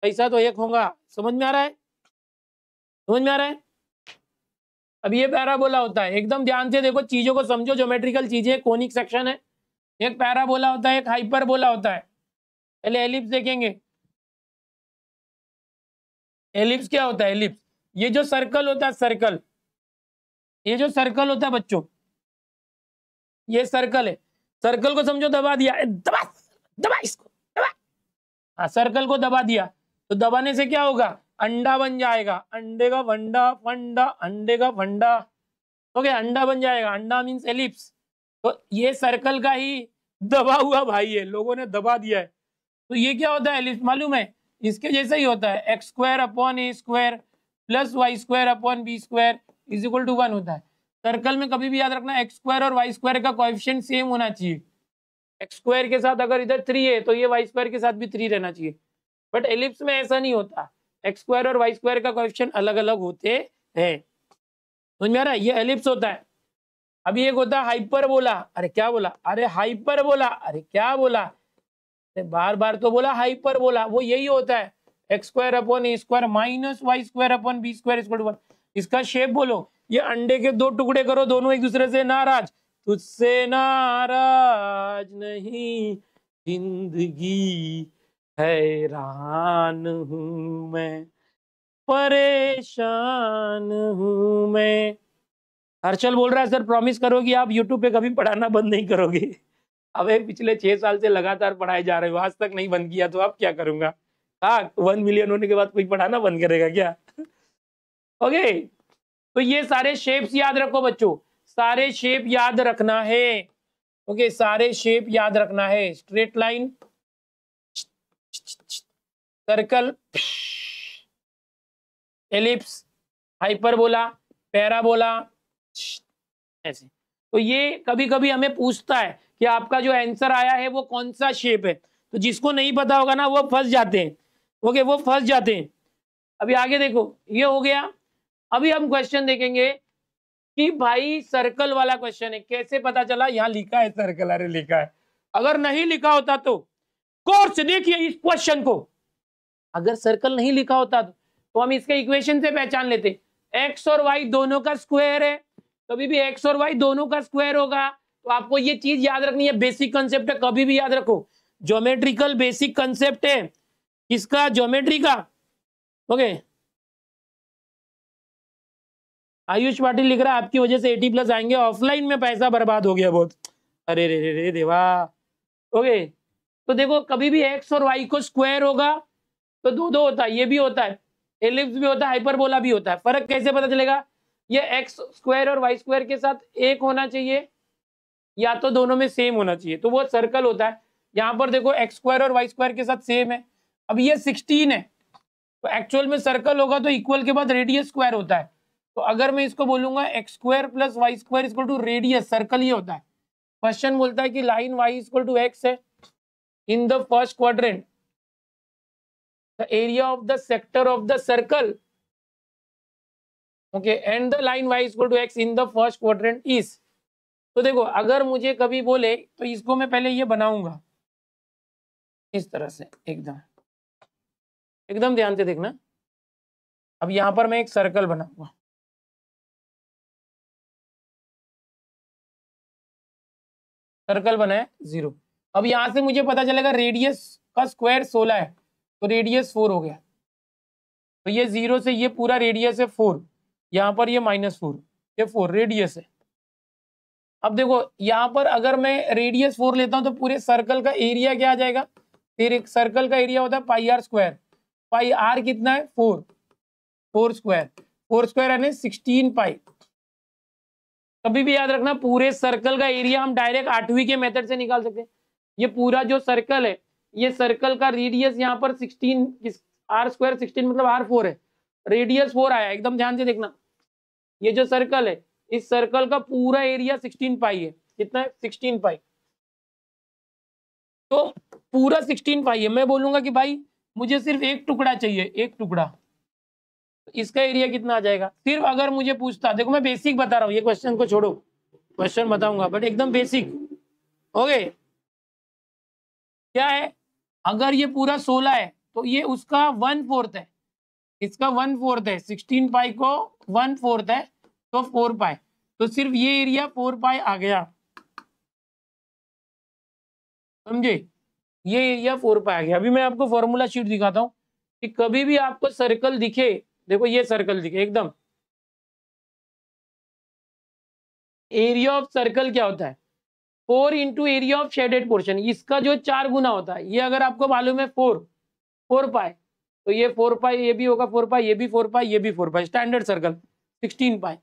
ऐसा तो एक होगा समझ में आ रहा है समझ में आ रहा है अब ये पैराबोला होता है एकदम ध्यान से देखो चीजों को समझो ज्योमेट्रिकल चीजें कोनिक सेक्शन है एक पैराबोला होता है एक बोला होता है पहले एलिप्स देखेंगे एलिप्स क्या होता है एलिप्स ये जो सर्कल होता है सर्कल ये जो सर्कल होता है बच्चों ये सर्कल है सर्कल को समझो दबा दिया दबा दबा इसको दबा हाँ सर्कल को दबा दिया तो दबाने से क्या होगा अंडा बन जाएगा अंडे का वंडा फंडा अंडे का फंडा ओके अंडा बन जाएगा अंडा मीन्स एलिप्स तो ये सर्कल का ही दबा हुआ भाई है लोगों ने दबा दिया है तो ये क्या होता है एलिप्स मालूम है इसके जैसा ही होता है x square upon a square plus y square upon b square is equal to one होता है सर्कल में कभी भी याद रखना एक्स स्क्वायर और वाई स्क्वायर का कोएफिशिएंट सेम होना चाहिए एक्स स्क्वायर के साथ अगर इधर थ्री है तो ये वाई स्क्वायर के साथ भी थ्री रहना चाहिए बट एलिप्स में ऐसा नहीं होता एक्स स्क्वायर और वाई स्क्वायर का कोएफिशिएंट अलग अलग होते हैं समझ में आ रहा है ये एलिप्स होता है अभी एक होता है हाइपर बोला अरे क्या बोला अरे हाइपर बोला अरे क्या बोला बार बार तो बोला हाइपर बोला वो यही होता है x square upon a square minus y square upon b square equal to one इसका शेप बोलो ये अंडे के दो टुकड़े करो दोनों एक दूसरे से नाराज तुझसे नाराज नहीं जिंदगी हैरान हूं मैं परेशान हूं मैं हर्षल बोल रहा है सर प्रॉमिस करो कि आप यूट्यूब पे कभी पढ़ाना बंद नहीं करोगे अब पिछले छह साल से लगातार पढ़ाए जा रहे हो आज तक नहीं बंद किया तो अब क्या करूंगा हाँ वन मिलियन होने के बाद कोई पढ़ाना बंद करेगा क्या ओके तो ये सारे शेप्स याद रखो बच्चों सारे शेप याद रखना है ओके सारे शेप याद रखना है straight line circle ellipse hyperbola parabola ऐसे तो ये कभी कभी हमें पूछता है कि आपका जो आंसर आया है वो कौन सा शेप है तो जिसको नहीं पता होगा ना वो फंस जाते हैं ओके वो फंस जाते हैं अभी आगे देखो ये हो गया अभी हम क्वेश्चन देखेंगे कि भाई सर्कल वाला क्वेश्चन है कैसे पता चला यहाँ लिखा है सर्कल अरे लिखा है अगर नहीं लिखा होता तो कोर्स देखिए इस क्वेश्चन को अगर सर्कल नहीं लिखा होता तो, तो हम इसके इक्वेशन से पहचान लेते एक्स और वाई दोनों का स्क्वायर है कभी तो भी एक्स और वाई दोनों का स्क्वायर होगा तो आपको ये चीज याद रखनी है बेसिक कंसेप्ट है कभी भी याद रखो ज्योमेट्रिकल बेसिक कंसेप्ट है किसका ज्योमेट्री का ओके आयुष पाटिल लिख रहा है आपकी वजह से एटी प्लस आएंगे ऑफलाइन में पैसा बर्बाद हो गया बहुत अरे रे रे रे देवा ओके तो देखो कभी भी एक्स और वाई को स्क्वायर होगा तो दो दो होता है ये भी होता है एलिप्स भी होता है हाइपरबोला भी होता है फर्क कैसे पता चलेगा ये एक्स स्क्वायर और वाई स्क्वायर के साथ एक होना चाहिए या तो दोनों में सेम होना चाहिए तो वो सर्कल होता है यहाँ पर देखो एक्स स्क्वायर और वाई स्क्वायर के साथ सेम है अब ये सिक्सटीन है तो एक्चुअल में सर्कल होगा तो इक्वल के बाद रेडियस स्क्वायर होता है तो अगर मैं इसको बोलूंगा x square plus y square equal to radius circle ये होता है क्वेश्चन बोलता है कि line y equal to x है in the first quadrant the area of the sector of the circle okay and the line y equal to x in the first quadrant is तो देखो अगर मुझे कभी बोले तो इसको मैं पहले ये बनाऊंगा इस तरह से एकदम एकदम ध्यान से देखना अब यहां पर मैं एक सर्कल बनाऊंगा सर्कल बनाया जीरो अब यहां से मुझे पता चलेगा रेडियस का स्क्वायर सोलह है तो रेडियस फोर हो गया तो ये जीरो से ये पूरा रेडियस है फोर यहाँ पर ये माइनस फोर ये फोर रेडियस है अब देखो यहाँ पर अगर मैं रेडियस फोर लेता हूँ तो पूरे सर्कल का एरिया क्या आ जाएगा फिर एक सर्कल का एरिया होता है पाईआर स्क्वायर पाई आर कितना है four four square four square यानी सिक्सटीन पाई कभी भी याद रखना पूरे सर्कल का एरिया हम डायरेक्ट आठवीं के मेथड से निकाल सकते हैं ये पूरा जो सर्कल है ये सर्कल का रेडियस यहाँ पर सिक्सटीन आर स्क्वायर सिक्सटीन मतलब आर फोर है रेडियस फोर आया एकदम ध्यान से देखना ये जो सर्कल है इस सर्कल का पूरा एरिया सिक्सटीन पाई है कितना है सिक्सटीन पाई तो पूरा सिक्सटीन पाई है मैं बोलूंगा कि भाई मुझे सिर्फ एक टुकड़ा चाहिए एक टुकड़ा इसका एरिया कितना आ जाएगा सिर्फ अगर मुझे पूछता देखो मैं बेसिक बता रहा हूँ ये क्वेश्चन को छोड़ो क्वेश्चन बताऊंगा बट एकदम बेसिक ओके क्या है अगर ये पूरा सोलह है तो ये उसका वन फोर्थ है इसका वन फोर्थ है सिक्सटीन पाई को वन फोर्थ है तो फोर पाए तो सिर्फ ये एरिया फोर पाए आ गया समझे ये एरिया फोर पाया आ गया अभी मैं आपको फॉर्मूला शीट दिखाता हूँ कि कभी भी आपको सर्कल दिखे देखो ये सर्कल दिखे एकदम एरिया ऑफ सर्कल क्या होता है four into area of shaded portion इसका जो चार गुना होता है ये अगर आपको मालूम है फोर फोर पाए तो ये फोर पाए ये भी होगा फोर पाए ये भी फोर पाए ये भी four pi standard circle sixteen पाए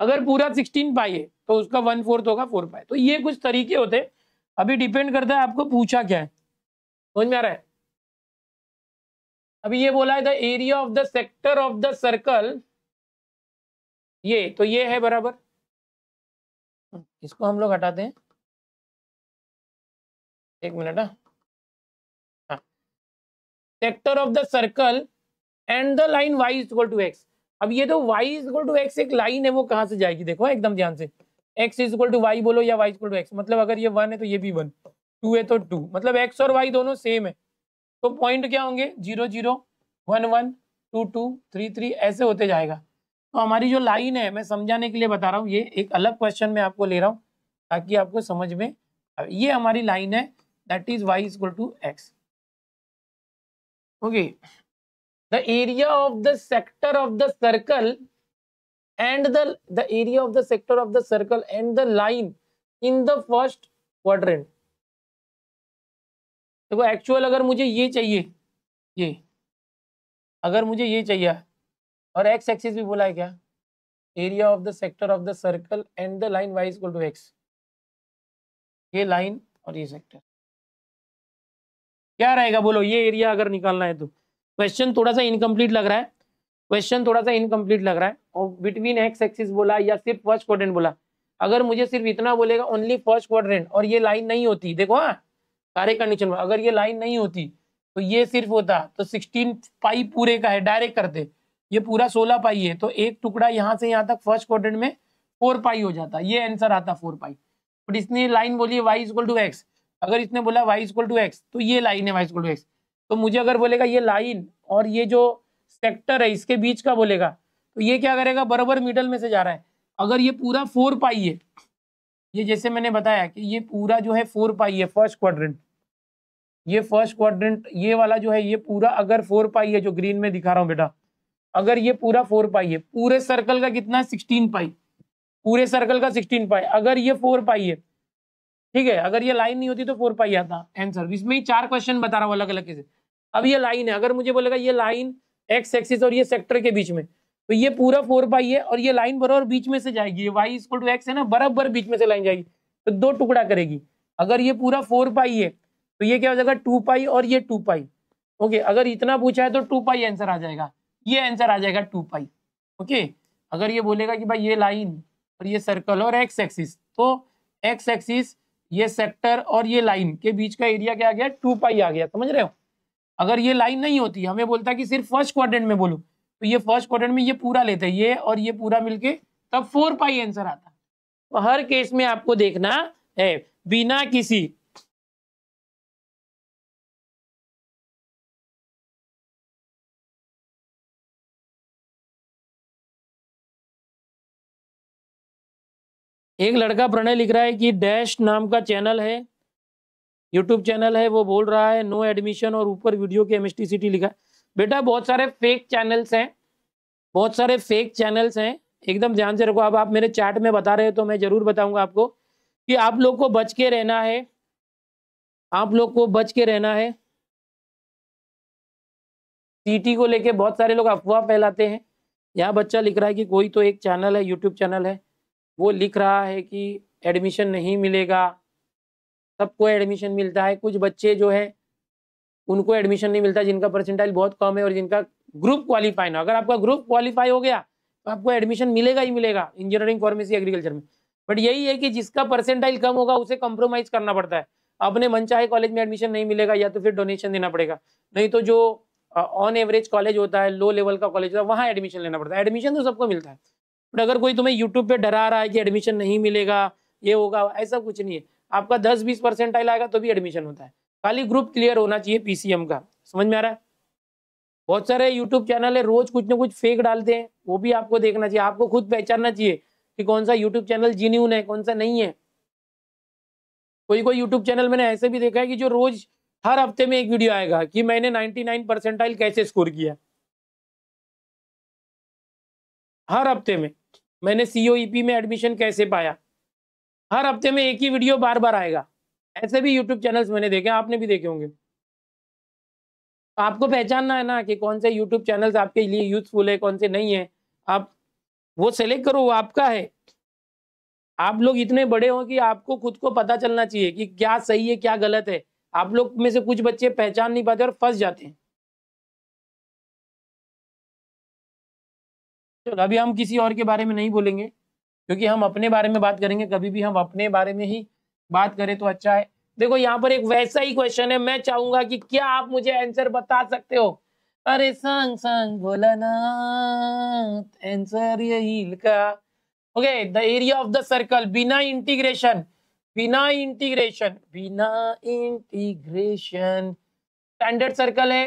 अगर पूरा सिक्सटीन पाए तो उसका वन फोर्थ होगा फोर पाए तो ये कुछ तरीके होते हैं अभी डिपेंड करता है आपको पूछा क्या है समझ में आ रहा है अभी ये बोला है the area of the sector of the circle ये तो ये है बराबर इसको हम लोग हटाते हैं एक मिनट हाँ sector of the circle and the line y is equal to x अब ये तो y is equal to x एक लाइन है वो कहां से जाएगी देखो एकदम ध्यान से x is equal to y बोलो या वाई इक्वल टू एक्स मतलब अगर ये वन है तो ये भी वन टू है तो टू मतलब एक्स और वाई दोनों सेम है तो पॉइंट क्या होंगे zero zero one one two two three three ऐसे होते जाएगा तो हमारी जो लाइन है मैं समझाने के लिए बता रहा हूँ ये एक अलग क्वेश्चन में आपको ले रहा हूँ ताकि आपको समझ में ये हमारी लाइन है that is y is equal to x okay the area of the sector of the circle and the, the area of the sector of the circle and the line in the first quadrant. देखो actual अगर मुझे ये चाहिए ये अगर मुझे ये चाहिए और एक्स एक्सिस भी बोला है क्या area of the sector of the circle and the line y equal to x ये लाइन और ये सेक्टर क्या रहेगा बोलो ये एरिया अगर निकालना है तो क्वेश्चन थोड़ा सा इनकम्प्लीट लग रहा है क्वेश्चन थोड़ा सा इनकम्प्लीट लग रहा है और बिटवीन एक्स एक्सिस बोला या सिर्फ फर्स्ट क्वाड्रेंट बोला अगर मुझे सिर्फ इतना बोलेगा ओनली फर्स्ट क्वाड्रेंट और ये लाइन नहीं होती देखो हाँ सारे कंडीशन में अगर ये लाइन नहीं होती तो ये सिर्फ होता तो सिक्सटीन पाई पूरे का है डायरेक्ट करते ये पूरा सोलह पाई है तो एक टुकड़ा यहाँ से यहाँ तक फर्स्ट क्वाड्रेंट में फोर पाई हो जाता ये आंसर आता फोर पाई बट इसने लाइन बोली वाई इक्वल टू एक्स अगर इसने बोला वाई इक्वल टू एक्स तो ये लाइन है वाई इक्वल टू एक्स तो मुझे अगर बोलेगा ये लाइन और ये जो सेक्टर है इसके बीच का बोलेगा तो ये क्या करेगा बराबर मिडल में से जा रहा है अगर ये पूरा फोर पाई है ये जैसे मैंने बताया कि ये पूरा जो है फोर पाई है फर्स्ट क्वाड्रेंट ये फर्स्ट क्वाड्रेंट ये वाला जो है ये पूरा अगर फोर पाई है जो ग्रीन में दिखा रहा हूँ बेटा अगर ये पूरा फोर पाई है पूरे सर्कल का कितना सिक्सटीन पाई पूरे सर्कल का सिक्सटीन पाई अगर ये फोर पाई है ठीक है अगर ये लाइन नहीं होती तो फोर पाई आता आंसर इसमें ही चार क्वेश्चन बता रहा हूँ अलग अलग कैसे अब ये लाइन है अगर मुझे बोलेगा ये लाइन एक्स एक्सिस और ये सेक्टर के बीच में तो ये पूरा फोर पाई है और ये लाइन बराबर बीच में से जाएगी वाई इक्वल टू एक्स है ना बराबर बीच में से लाइन जाएगी तो दो टुकड़ा करेगी अगर ये पूरा फोर पाई है तो ये क्या हो जाएगा टू पाई और ये टू पाई ओके अगर इतना पूछा है तो टू पाई आंसर आ जाएगा ये आंसर आ जाएगा टू पाई ओके अगर ये बोलेगा कि भाई ये लाइन और ये सर्कल और एक्स एक्सिस तो एक्स एक्सिस ये सेक्टर और ये लाइन के बीच का एरिया क्या आ गया टू पाई आ गया समझ रहे हो अगर ये लाइन नहीं होती हमें बोलता कि सिर्फ फर्स्ट क्वाड्रेंट में बोलो तो ये फर्स्ट क्वाड्रेंट में ये पूरा लेते ये और ये पूरा मिलके तब फोर पाई आंसर आता तो हर केस में आपको देखना है बिना किसी एक लड़का प्रणय लिख रहा है कि डैश नाम का चैनल है यूट्यूब चैनल है वो बोल रहा है नो एडमिशन और ऊपर वीडियो के एम लिखा है बेटा बहुत सारे फेक चैनल्स हैं बहुत सारे फेक चैनल्स हैं एकदम ध्यान से रखो अब आप मेरे चैट में बता रहे हो तो मैं ज़रूर बताऊंगा आपको कि आप लोग को बच के रहना है आप लोग को बच के रहना है सीटी को लेके बहुत सारे लोग अफवाह फैलाते हैं यहाँ बच्चा लिख रहा है कि कोई तो एक चैनल है यूट्यूब चैनल है वो लिख रहा है कि एडमिशन नहीं मिलेगा सबको एडमिशन मिलता है कुछ बच्चे जो है उनको एडमिशन नहीं मिलता जिनका परसेंटाइल बहुत कम है और जिनका ग्रुप क्वालिफाई ना अगर आपका ग्रुप क्वालिफाई हो गया तो आपको एडमिशन मिलेगा ही मिलेगा इंजीनियरिंग फार्मेसी एग्रीकल्चर में बट यही है कि जिसका परसेंटाइल कम होगा उसे कॉम्प्रोमाइज करना पड़ता है अपने मनचाहे कॉलेज में एडमिशन नहीं मिलेगा या तो फिर डोनेशन देना पड़ेगा नहीं तो जो ऑन एवरेज कॉलेज होता है लो लेवल का कॉलेज होता है वहाँ एडमिशन लेना पड़ता है एडमिशन तो सबको मिलता है बट अगर कोई तुम्हें यूट्यूब पर डरा रहा है कि एडमिशन नहीं मिलेगा ये होगा ऐसा कुछ नहीं है आपका दस बीस परसेंटाइल आएगा तो भी एडमिशन होता है खाली ग्रुप क्लियर होना चाहिए पीसीएम का समझ में आ रहा है बहुत सारे यूट्यूब चैनल है रोज कुछ ना कुछ फेक डालते हैं वो भी आपको देखना चाहिए आपको खुद पहचानना चाहिए कि कौन सा यूट्यूब चैनल जीन्यून है कौन सा नहीं है कोई कोई यूट्यूब चैनल मैंने ऐसे भी देखा है कि जो रोज हर हफ्ते में एक वीडियो आएगा कि मैंने 99 परसेंटाइल कैसे स्कोर किया हर हफ्ते में मैंने सीओईपी e में एडमिशन कैसे पाया हर हफ्ते में एक ही वीडियो बार बार आएगा ऐसे भी यूट्यूब चैनल्स मैंने देखे आपने भी देखे होंगे आपको पहचानना है ना कि कौन से यूट्यूब चैनल्स आपके लिए यूजफुल है कौन से नहीं है आप वो सेलेक्ट करो वो आपका है आप लोग इतने बड़े हो कि आपको खुद को पता चलना चाहिए कि क्या सही है क्या गलत है आप लोग में से कुछ बच्चे पहचान नहीं पाते और फंस जाते हैं चलो अभी हम किसी और के बारे में नहीं बोलेंगे क्योंकि हम अपने बारे में बात करेंगे कभी भी हम अपने बारे में ही बात करें तो अच्छा है देखो यहाँ पर एक वैसा ही क्वेश्चन है मैं चाहूंगा कि क्या आप मुझे आंसर बता सकते हो अरे संग संग आंसर यही okay the area of the circle बिना इंटीग्रेशन बिना इंटीग्रेशन बिना इंटीग्रेशन स्टैंडर्ड सर्कल है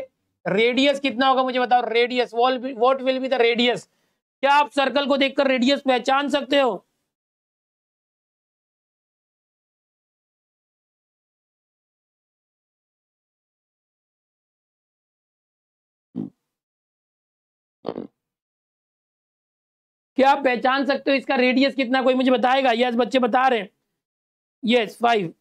रेडियस कितना होगा मुझे बताओ radius well what will be the radius क्या आप सर्कल को देखकर रेडियस पहचान सकते हो क्या आप पहचान सकते हो इसका रेडियस कितना कोई मुझे बताएगा यस बच्चे बता रहे हैं यस फाइव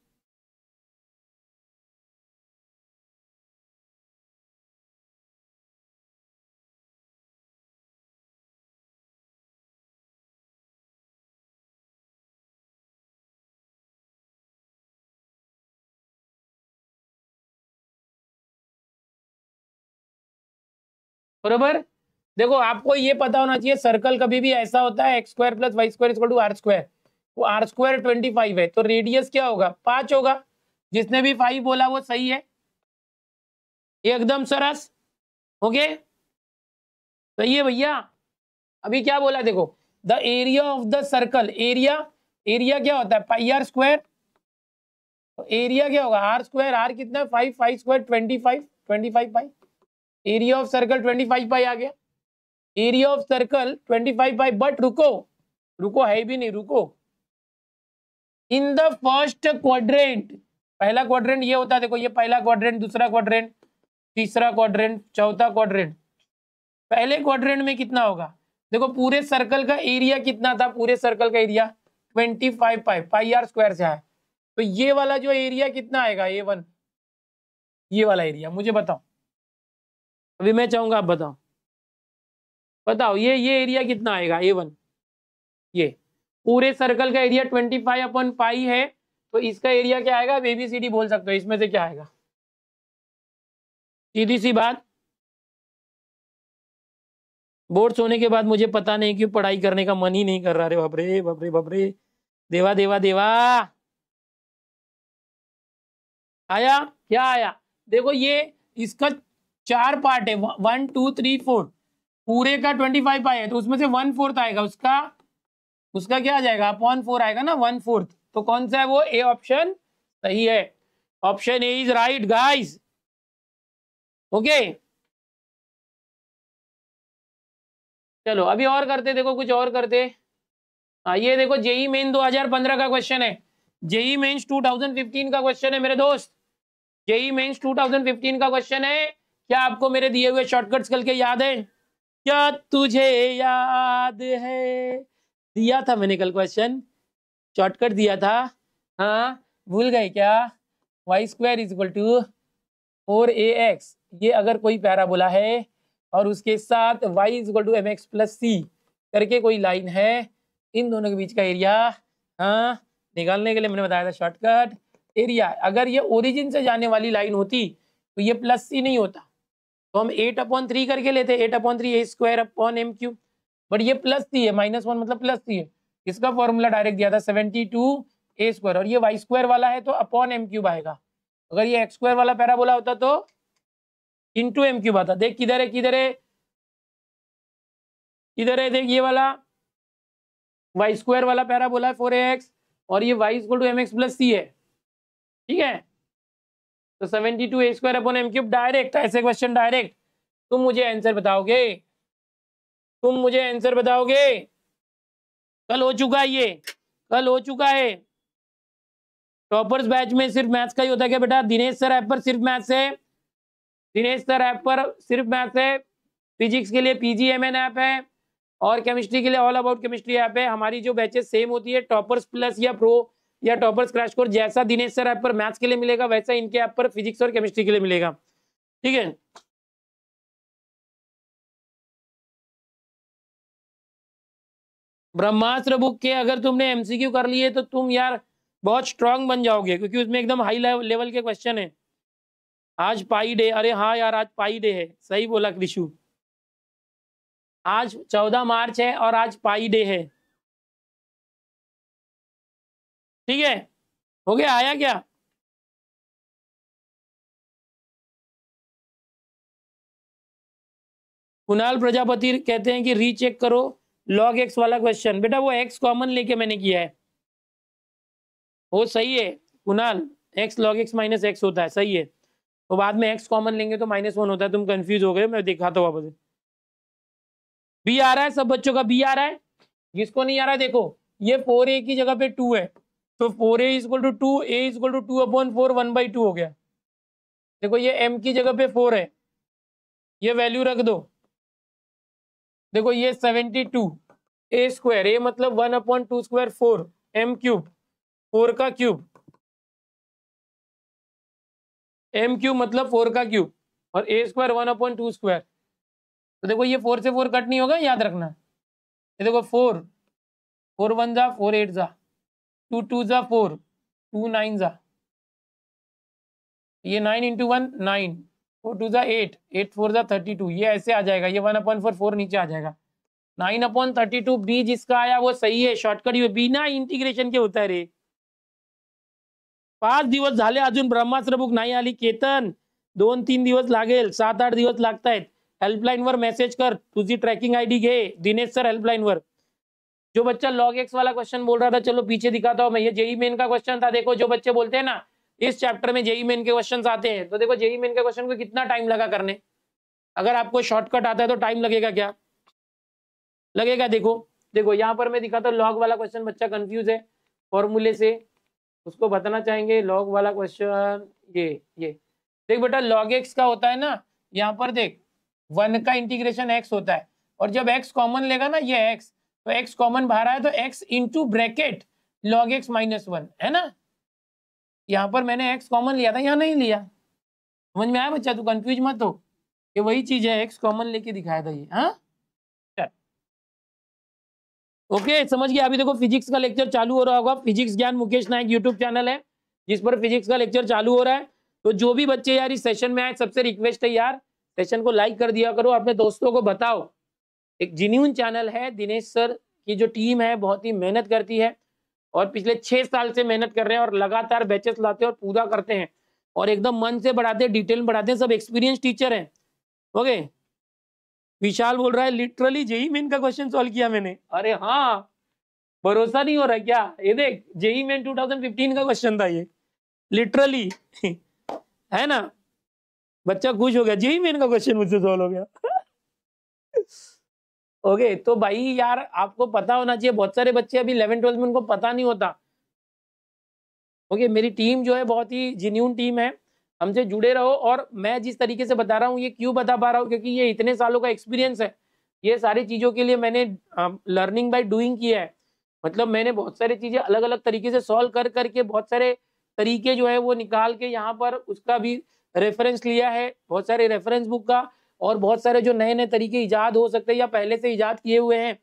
बराबर देखो आपको ये पता होना चाहिए सर्कल कभी भी ऐसा होता है x square plus y square equal to r square वो आर स्क्वायर ट्वेंटी फाइव है तो रेडियस क्या होगा पांच होगा जिसने भी फाइव बोला वो सही है एकदम सरस ओके सही है भैया अभी क्या बोला देखो the area of the circle area area क्या होता है पाई आर स्क्वायर एरिया क्या होगा आर स्क्वायर आर कितना five five square twenty five twenty five five area of circle 25 pi आ गया area of circle 25 pi but रुको रुको है भी नहीं रुको इन द फर्स्ट क्वाड्रेंट पहला क्वाड्रेंट ये होता है देखो ये पहला क्वाड्रेंट दूसरा क्वाड्रेंट तीसरा क्वाड्रेंट चौथा क्वाड्रेंट पहले क्वाड्रेंट में कितना होगा देखो पूरे सर्कल का एरिया कितना था पूरे सर्कल का area twenty five pi pi r square से है तो ये वाला जो एरिया कितना आएगा ए वन ये वाला एरिया मुझे बताओ अभी मैं चाहूंगा आप बताओ बताओ ये ये एरिया कितना आएगा ए वन ये पूरे सर्कल का area twenty five upon pi है तो इसका एरिया क्या आएगा बेबीसीडी बोल सकते हो इसमें से क्या आएगा सीधी सी बात बोर्ड सोने के बाद मुझे पता नहीं क्यों पढ़ाई करने का मन ही नहीं कर रहा रे बापरे बापरे बापरे देवा देवा देवा आया क्या आया देखो ये इसका चार पार्ट है वन टू थ्री फोर पूरे का ट्वेंटी फाइव पाई है तो उसमें से वन फोर्थ आएगा उसका उसका क्या आ जाएगा अपॉन फोर आएगा ना वन फोर्थ तो कौन सा है वो ए ऑप्शन सही है option A is right guys okay चलो अभी और करते देखो कुछ और करते हाँ ये देखो जेई मेन 2015 का क्वेश्चन है जेई मेन्स 2015 का क्वेश्चन है मेरे दोस्त जेई मेन्स 2015 का क्वेश्चन है क्या आपको मेरे दिए हुए शॉर्टकट्स कल के याद है क्या तुझे याद है दिया था मैंने कल क्वेश्चन शॉर्टकट दिया था हाँ भूल गए क्या y square is equal to four a x ये अगर कोई बोला है और उसके साथ y is equal to m x plus c करके कोई लाइन है इन दोनों के बीच का एरिया हाँ निकालने के लिए मैंने बताया था शॉर्टकट एरिया अगर ये ओरिजिन से जाने वाली लाइन होती तो ये प्लस सी नहीं होता तो हम एट अपॉन थ्री करके लेते हैं eight upon three a square upon m cube but ये प्लस थ्री है माइनस वन मतलब प्लस थ्री है इसका फॉर्मूला डायरेक्ट दिया था सेवेंटी टू ए स्क्वायर और ये वाई स्क्वायर वाला है तो अपॉन एम क्यूब आएगा अगर ये एक्स स्क्वायर वाला पैराबोला होता तो इन टू एम क्यूब आता देख किधर है किधर है इधर है देख ये वाला वाई स्क्वायर वाला पैराबोला है फोर एक्स और ये y equal to m x plus c है ठीक है तो seventy two a square upon m cube direct ऐसे क्वेश्चन डायरेक्ट तुम मुझे आंसर बताओगे तुम मुझे आंसर बताओगे कल हो चुका है ये कल हो चुका है टॉपर्स बैच में सिर्फ मैथ्स का ही होता है क्या बेटा दिनेश सर ऐप पर सिर्फ मैथ्स है दिनेश सर ऐप पर सिर्फ मैथ्स है फिजिक्स के लिए पीजीएमएन ऐप है और केमिस्ट्री के लिए ऑल अबाउट केमिस्ट्री ऐप है हमारी जो बैचेस सेम होती है टॉपर्स प्लस या प्रो या टॉपर्स क्रैश कोर्स जैसा दिनेश सर ऐप पर मैथ्स के लिए मिलेगा वैसा इनके ऐप पर फिजिक्स और केमिस्ट्री के लिए मिलेगा ठीक है ब्रह्मास्त्र बुक के अगर तुमने एमसीक्यू कर लिए तो तुम यार बहुत स्ट्रांग बन जाओगे क्योंकि उसमें एकदम हाई लेवल के क्वेश्चन है आज पाई डे अरे हाँ यार आज पाई डे है सही बोला कृषु आज चौदह मार्च है और आज पाई डे है ठीक है हो गया आया क्या कुणाल प्रजापति कहते हैं कि रीचेक करो लॉग एक्स वाला क्वेश्चन बेटा वो एक्स कॉमन लेके मैंने किया है वो सही है Kunal x log x minus x होता है सही है तो बाद में एक्स कॉमन लेंगे तो माइनस वन होता है तुम कंफ्यूज हो गए मैं दिखाता हूँ वापस बी आ रहा है सब बच्चों का बी आ रहा है जिसको नहीं आ रहा है देखो ये फोर ए की जगह पे टू है तो four a is equal to two a is equal to two upon four one by two हो गया देखो ये m की जगह पे फोर है ये वैल्यू रख दो देखो ये seventy two a square a मतलब one upon two square four m cube four का क्यूब एम क्यूब मतलब फोर का क्यूब और a square one upon two square तो देखो ये फोर से फोर कट नहीं होगा याद रखना ये देखो फोर फोर वन जा फोर एट जा टू टू जा फोर टू नाइन जा ये nine into one nine four two जा एट एट फोर जा थर्टी टू ये ऐसे आ जाएगा ये वन अपॉइंट फोर फोर नीचे आ जाएगा nine upon thirty two b जिसका आया वो सही है शॉर्टकट ये बिना इंटीग्रेशन के होता है रे पांच दिवस अजुन ब्रह्मास्त्र बुक नहीं आली केतन दोन तीन दिवस लगे सात आठ दिवस लगता है हेल्पलाइन वर मेसेज कर तुझी ट्रैकिंग आय डी घे दिनेश सर हेल्पलाइन वर जो बच्चा लॉग एक्स वाला क्वेश्चन बोल रहा था चलो पीछे दिखाता हूं मैं ये जेई मेन का क्वेश्चन था देखो जो बच्चे बोलते हैं ना इस चैप्टर में जेई मेन के क्वेश्चन आते हैं तो देखो जेई मेन के क्वेश्चन को कितना टाइम लगा करने अगर आपको शॉर्टकट आता है तो टाइम लगेगा क्या लगेगा देखो देखो यहाँ पर मैं दिखाता हूँ लॉग वाला क्वेश्चन बच्चा कंफ्यूज है फॉर्मूले से उसको बताना चाहेंगे लॉग वाला क्वेश्चन ये ये देख बेटा लॉग एक्स का होता है ना यहाँ पर देख वन का इंटीग्रेशन एक्स होता है और जब एक्स कॉमन लेगा ना ये एक्स तो x कॉमन बाहर आया तो x into bracket log x minus one है ना यहाँ पर मैंने x कॉमन लिया था यहाँ नहीं लिया समझ में आया बच्चा तू कंफ्यूज मत हो ये वही चीज है x कॉमन लेके दिखाया था ये हाँ ओके okay, समझ गया अभी देखो फिजिक्स का लेक्चर चालू हो रहा होगा फिजिक्स ज्ञान मुकेश नायक यूट्यूब चैनल है जिस पर फिजिक्स का लेक्चर चालू हो रहा है तो जो भी बच्चे यार इस सेशन में आए सबसे रिक्वेस्ट है यार सेशन को लाइक कर दिया करो अपने दोस्तों को बताओ एक जीन्यून चैनल है दिनेश सर की जो टीम है बहुत ही मेहनत करती है और पिछले छह साल से मेहनत कर रहे हैं और लगातार बैचेस लाते हैं और पूरा करते हैं और एकदम मन से बढ़ाते हैं डिटेल में बढ़ाते हैं सब एक्सपीरियंस टीचर हैं ओके विशाल बोल रहा है लिटरली जेई मेन का क्वेश्चन सॉल्व किया मैंने अरे हाँ भरोसा नहीं हो रहा क्या ये देख जेई मेन टू का क्वेश्चन था ये लिटरली है ना बच्चा खुश हो गया जेई मेन का क्वेश्चन मुझसे सॉल्व हो गया ओके तो भाई यार आपको पता होना चाहिए बहुत सारे बच्चे अभी इलेवन ट्वेल्थ में उनको पता नहीं होता ओके मेरी टीम जो है बहुत ही जेन्यून टीम है हमसे जुड़े रहो और मैं जिस तरीके से बता रहा हूँ ये क्यों बता पा रहा हूँ क्योंकि ये इतने सालों का एक्सपीरियंस है ये सारी चीज़ों के लिए मैंने लर्निंग बाय डूइंग किया है मतलब मैंने बहुत सारी चीज़ें अलग अलग तरीके से सॉल्व कर करके बहुत सारे तरीके जो है वो निकाल के यहाँ पर उसका भी रेफरेंस लिया है बहुत सारे रेफरेंस बुक का और बहुत सारे जो नए नए तरीके ईजाद हो सकते हैं या पहले से ईजाद किए हुए हैं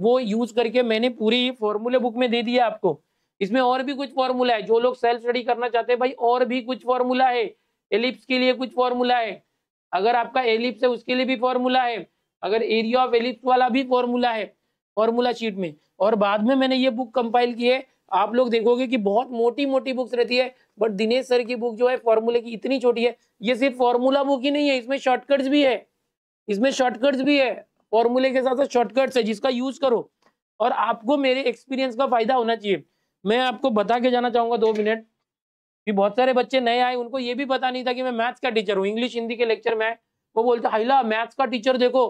वो यूज करके मैंने पूरी फॉर्मूले बुक में दे दिया आपको इसमें और भी कुछ फॉर्मूला है जो लोग सेल्फ स्टडी करना चाहते हैं भाई और भी कुछ फॉर्मूला है एलिप्स के लिए कुछ फॉर्मूला है अगर आपका एलिप्स है उसके लिए भी फॉर्मूला है अगर एरिया ऑफ एलिप्स वाला भी फॉर्मूला है फॉर्मूला शीट में और बाद में मैंने ये बुक कंपाइल की है आप लोग देखोगे कि बहुत मोटी मोटी बुक्स रहती है बट दिनेश सर की बुक जो है फॉर्मूले की इतनी छोटी है ये सिर्फ फॉर्मूला बुक ही नहीं है इसमें शॉर्टकट्स भी है इसमें शॉर्टकट्स भी है फॉर्मूले के साथ साथ शॉर्टकट्स है जिसका यूज करो और आपको मेरे एक्सपीरियंस का फायदा होना चाहिए मैं आपको बता के जाना चाहूंगा दो मिनट कि बहुत सारे बच्चे नए आए उनको ये भी पता नहीं था कि मैं मैथ्स का टीचर हूँ इंग्लिश हिंदी के लेक्चर में वो बोलते हाइला मैथ्स का टीचर देखो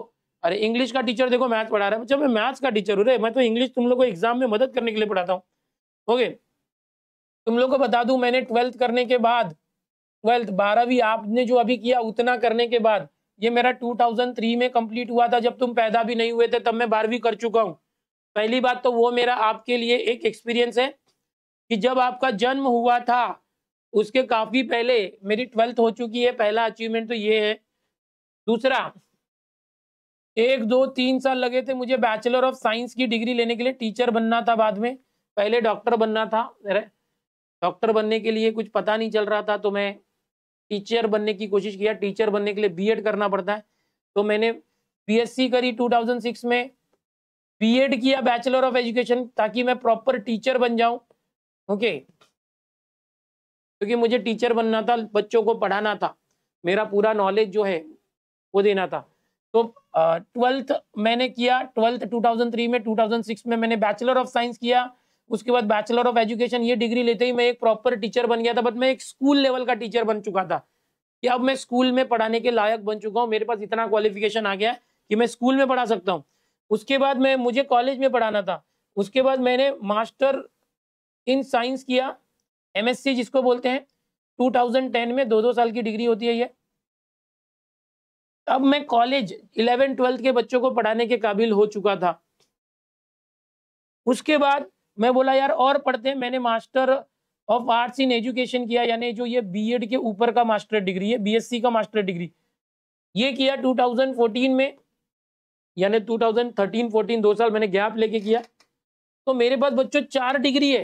अरे इंग्लिश का टीचर देखो मैथ्स पढ़ा रहा है मैं मैथ्स का टीचर हूँ रे मैं तो इंग्लिश तुम लोग को एग्जाम में मदद करने के लिए पढ़ाता हूँ ओके तुम लोग को बता दूं मैंने ट्वेल्थ करने के बाद ट्वेल्थ बारहवीं आपने जो अभी किया उतना करने के बाद ये मेरा 2003 में कंप्लीट हुआ था जब तुम पैदा भी नहीं हुए थे तब मैं बारहवीं कर चुका हूँ पहली बात तो वो मेरा आपके लिए एक एक्सपीरियंस है कि जब आपका जन्म हुआ था उसके काफ़ी पहले मेरी ट्वेल्थ हो चुकी है पहला अचीवमेंट तो ये है दूसरा एक दो तीन साल लगे थे मुझे बैचलर ऑफ साइंस की डिग्री लेने के लिए टीचर बनना था बाद में पहले डॉक्टर बनना था डॉक्टर बनने के लिए कुछ पता नहीं चल रहा था तो मैं टीचर बनने की कोशिश किया टीचर बनने के लिए बीएड करना पड़ता है तो मैंने बीएससी करी 2006 में बीएड किया बैचलर ऑफ एजुकेशन ताकि मैं प्रॉपर टीचर बन जाऊं ओके क्योंकि मुझे टीचर बनना था बच्चों को पढ़ाना था मेरा पूरा नॉलेज जो है वो देना था तो ट्वेल्थ मैंने किया ट्वेल्थ 2003 में 2006 में मैंने बैचलर ऑफ साइंस किया उसके बाद बैचलर ऑफ एजुकेशन ये डिग्री लेते ही मैं एक प्रॉपर टीचर बन गया था बट मैं एक स्कूल लेवल का टीचर बन चुका था कि अब मैं स्कूल में पढ़ाने के लायक बन चुका हूँ मेरे पास इतना क्वालिफिकेशन आ गया कि मैं स्कूल में पढ़ा सकता हूँ उसके बाद मैं मुझे कॉलेज में पढ़ाना था उसके बाद मैंने मास्टर इन साइंस किया एमएससी जिसको बोलते हैं टू में दो दो साल की डिग्री होती है ये अब मैं कॉलेज इलेवन ट्वेल्थ के बच्चों को पढ़ाने के काबिल हो चुका था उसके बाद मैं बोला यार और पढ़ते हैं मैंने master of arts in education किया यानी जो ये बीएड के ऊपर का मास्टर डिग्री है बीएससी का मास्टर डिग्री ये किया 2014 में यानी 2013-14 दो साल मैंने गैप लेके किया तो मेरे पास बच्चों चार डिग्री है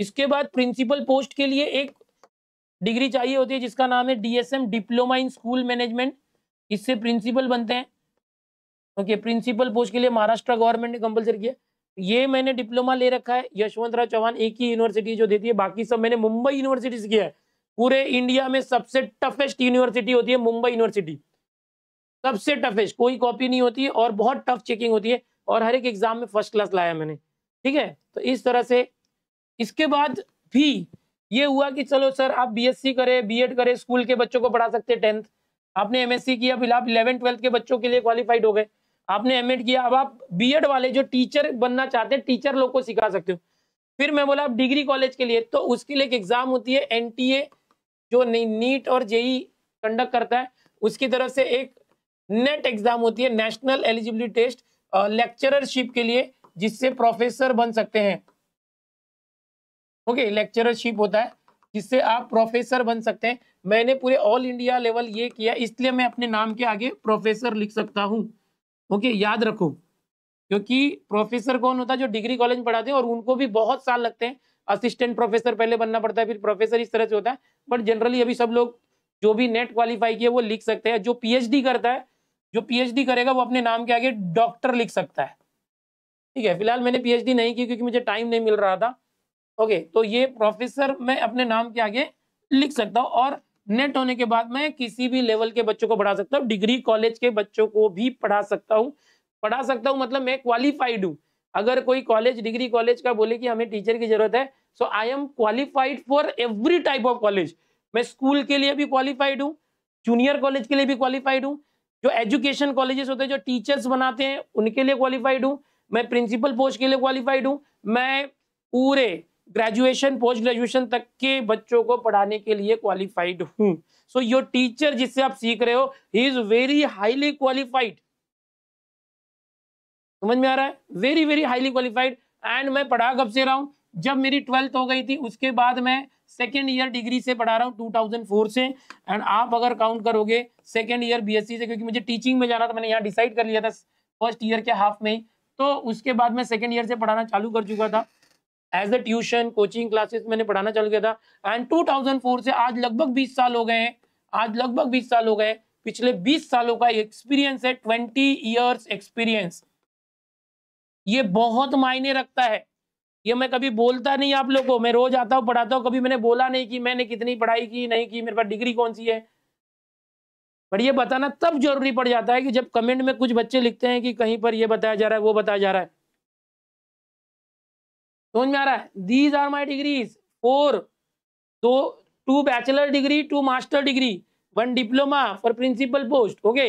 इसके बाद प्रिंसिपल पोस्ट के लिए एक डिग्री चाहिए होती है जिसका नाम है DSM diploma in school management इससे प्रिंसिपल बनते हैं ओके प्रिंसिपल पोस्ट के लिए महाराष्ट्र गवर्नमेंट ने कंपलसर किया ये मैंने डिप्लोमा ले रखा है यशवंतराव चौहान एक ही यूनिवर्सिटी जो देती है बाकी सब मैंने मुंबई यूनिवर्सिटी से किया है पूरे इंडिया में सबसे टफेस्ट यूनिवर्सिटी होती है मुंबई यूनिवर्सिटी सबसे टफेस्ट कोई कॉपी नहीं होती है और बहुत टफ चेकिंग होती है और हर एक एग्जाम में फर्स्ट क्लास लाया मैंने ठीक है तो इस तरह से इसके बाद भी ये हुआ कि चलो सर आप बीएससी करें बीएड करें स्कूल के बच्चों को पढ़ा सकते हैं टेंथ आपने एमएससी किया फिलहाल इलेवन ट्वेल्थ के बच्चों के लिए क्वालिफाइड हो गए आपने एम किया अब आप बी वाले जो टीचर बनना चाहते हैं टीचर लोग को सिखा सकते हो फिर मैं बोला आप डिग्री कॉलेज के लिए तो उसके लिए एक एग्जाम होती है एन जो नीट और जेई कंडक्ट e करता है उसकी तरफ से एक नेट एग्जाम होती है नेशनल एलिजिबिलिटी टेस्ट लेक्चररशिप के लिए जिससे प्रोफेसर बन सकते हैं ओके okay, लेक्चररशिप होता है जिससे आप प्रोफेसर बन सकते हैं मैंने पूरे ऑल इंडिया लेवल ये किया इसलिए मैं अपने नाम के आगे प्रोफेसर लिख सकता हूँ ओके याद रखो क्योंकि प्रोफेसर कौन होता है जो डिग्री कॉलेज पढ़ाते हैं और उनको भी बहुत साल लगते हैं असिस्टेंट प्रोफेसर पहले बनना पड़ता है फिर प्रोफेसर इस तरह से होता है बट जनरली अभी सब लोग जो भी नेट क्वालिफाई किए वो लिख सकते हैं जो पीएचडी करता है जो पीएचडी करेगा वो अपने नाम के आगे डॉक्टर लिख सकता है ठीक है फिलहाल मैंने पीएचडी नहीं की क्योंकि मुझे टाइम नहीं मिल रहा था ओके तो ये प्रोफेसर मैं अपने नाम के आगे लिख सकता हूँ और नेट होने के बाद मैं किसी भी लेवल के बच्चों को पढ़ा सकता हूँ डिग्री कॉलेज के बच्चों को भी पढ़ा सकता हूँ पढ़ा सकता हूँ मतलब मैं क्वालिफाइड हूँ अगर कोई कॉलेज डिग्री कॉलेज का बोले कि हमें टीचर की जरूरत है so I am qualified for every type of college मैं स्कूल के लिए भी क्वालिफाइड हूँ जूनियर कॉलेज के लिए भी क्वालिफाइड हूँ जो एजुकेशन कॉलेजेस होते हैं जो टीचर्स बनाते हैं उनके लिए क्वालिफाइड हूँ मैं प्रिंसिपल पोस्ट के लिए क्वालिफाइड हूँ मैं पूरे ग्रेजुएशन पोस्ट ग्रेजुएशन तक के बच्चों को पढ़ाने के लिए क्वालिफाइड हूँ सो योर टीचर जिससे आप सीख रहे हो he is very highly qualified समझ में आ रहा है very very highly qualified and मैं पढ़ा कब से रहा हूँ जब मेरी ट्वेल्थ हो गई थी उसके बाद मैं सेकेंड ईयर डिग्री से पढ़ा रहा हूँ 2004 से एंड आप अगर काउंट करोगे सेकेंड ईयर बीएससी से क्योंकि मुझे टीचिंग में जाना था मैंने यहाँ डिसाइड कर लिया था फर्स्ट ईयर के हाफ में तो उसके बाद मैं सेकेंड ईयर से पढ़ाना चालू कर चुका था as a tuition coaching classes मैंने पढ़ाना चालू किया था एंड 2004 से आज लगभग 20 साल हो गए हैं आज लगभग 20 साल हो गए पिछले 20 सालों का एक्सपीरियंस है 20 इयर्स एक्सपीरियंस ये बहुत मायने रखता है ये मैं कभी बोलता नहीं आप लोग को मैं रोज आता हूँ पढ़ाता हूँ कभी मैंने बोला नहीं कि मैंने कितनी पढ़ाई की नहीं की मेरे पास डिग्री कौन सी है पर ये बताना तब जरूरी पड़ जाता है कि जब कमेंट में कुछ बच्चे लिखते हैं कि कहीं पर ये बताया जा रहा है वो बताया जा रहा है समझ में आ रहा है these are my degrees four दो two bachelor degree two master degree one diploma for principal post okay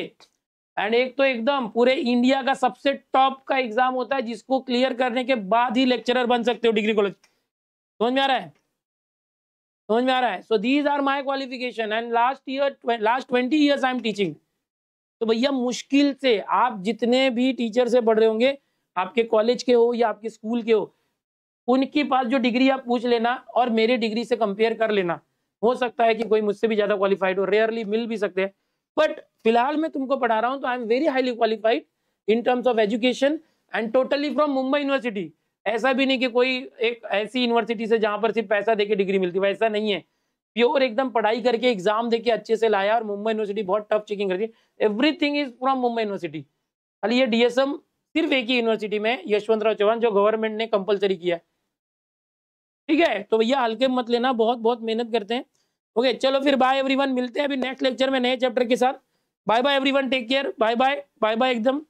and एक तो एकदम पूरे इंडिया का सबसे टॉप का एग्जाम होता है जिसको क्लियर करने के बाद ही लेक्चरर बन सकते हो डिग्री कॉलेज समझ में आ रहा है समझ में आ रहा है so these are my qualification and last year last twenty years I am teaching तो भैया मुश्किल से आप जितने भी टीचर से पढ़ रहे होंगे आपके कॉलेज के हो या आपके स्कूल के हो उनके पास जो डिग्री आप पूछ लेना और मेरे डिग्री से कंपेयर कर लेना हो सकता है कि कोई मुझसे भी ज्यादा क्वालिफाइड हो रेयरली मिल भी सकते हैं बट फिलहाल मैं तुमको पढ़ा रहा हूँ तो I am very highly qualified in terms of education and totally from Mumbai university ऐसा भी नहीं कि कोई एक ऐसी यूनिवर्सिटी से जहाँ पर सिर्फ पैसा देके डिग्री मिलती वैसा नहीं है प्योर एकदम पढ़ाई करके एग्जाम देके अच्छे से लाया और मुंबई यूनिवर्सिटी बहुत टफ चेकिंग करती है everything is from Mumbai university खाली ये डीएसएम सिर्फ एक ही यूनिवर्सिटी में यशवंतराव चौहान जो गवर्नमेंट ने कंपलसरी किया है ठीक है तो भैया हल्के मत लेना बहुत बहुत मेहनत करते हैं ओके चलो फिर बाय एवरीवन मिलते हैं अभी नेक्स्ट लेक्चर में नए चैप्टर के साथ bye bye everyone take care bye bye bye bye एकदम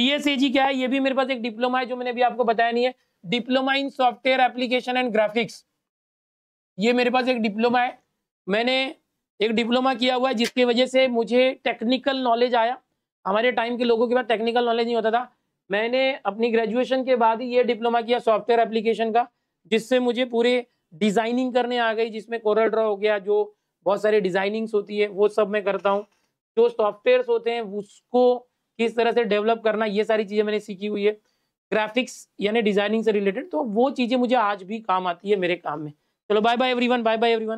डीएसएजी क्या है ये भी मेरे पास एक डिप्लोमा है जो मैंने अभी आपको बताया नहीं है diploma in software application and graphics ये मेरे पास एक डिप्लोमा है मैंने एक डिप्लोमा किया हुआ है जिसकी वजह से मुझे टेक्निकल नॉलेज आया हमारे टाइम के लोगों के पास टेक्निकल नॉलेज नहीं होता था मैंने अपनी ग्रेजुएशन के बाद ही ये डिप्लोमा किया सॉफ्टवेयर एप्लीकेशन का जिससे मुझे पूरे डिजाइनिंग करने आ गई जिसमें कोरल ड्रॉ हो गया जो बहुत सारी डिजाइनिंग्स होती है वो सब मैं करता हूँ जो सॉफ्टवेयर होते हैं उसको किस तरह से डेवलप करना ये सारी चीजें मैंने सीखी हुई है ग्राफिक्स यानी डिजाइनिंग से रिलेटेड तो वो चीजें मुझे आज भी काम आती है मेरे काम में चलो bye bye everyone bye bye everyone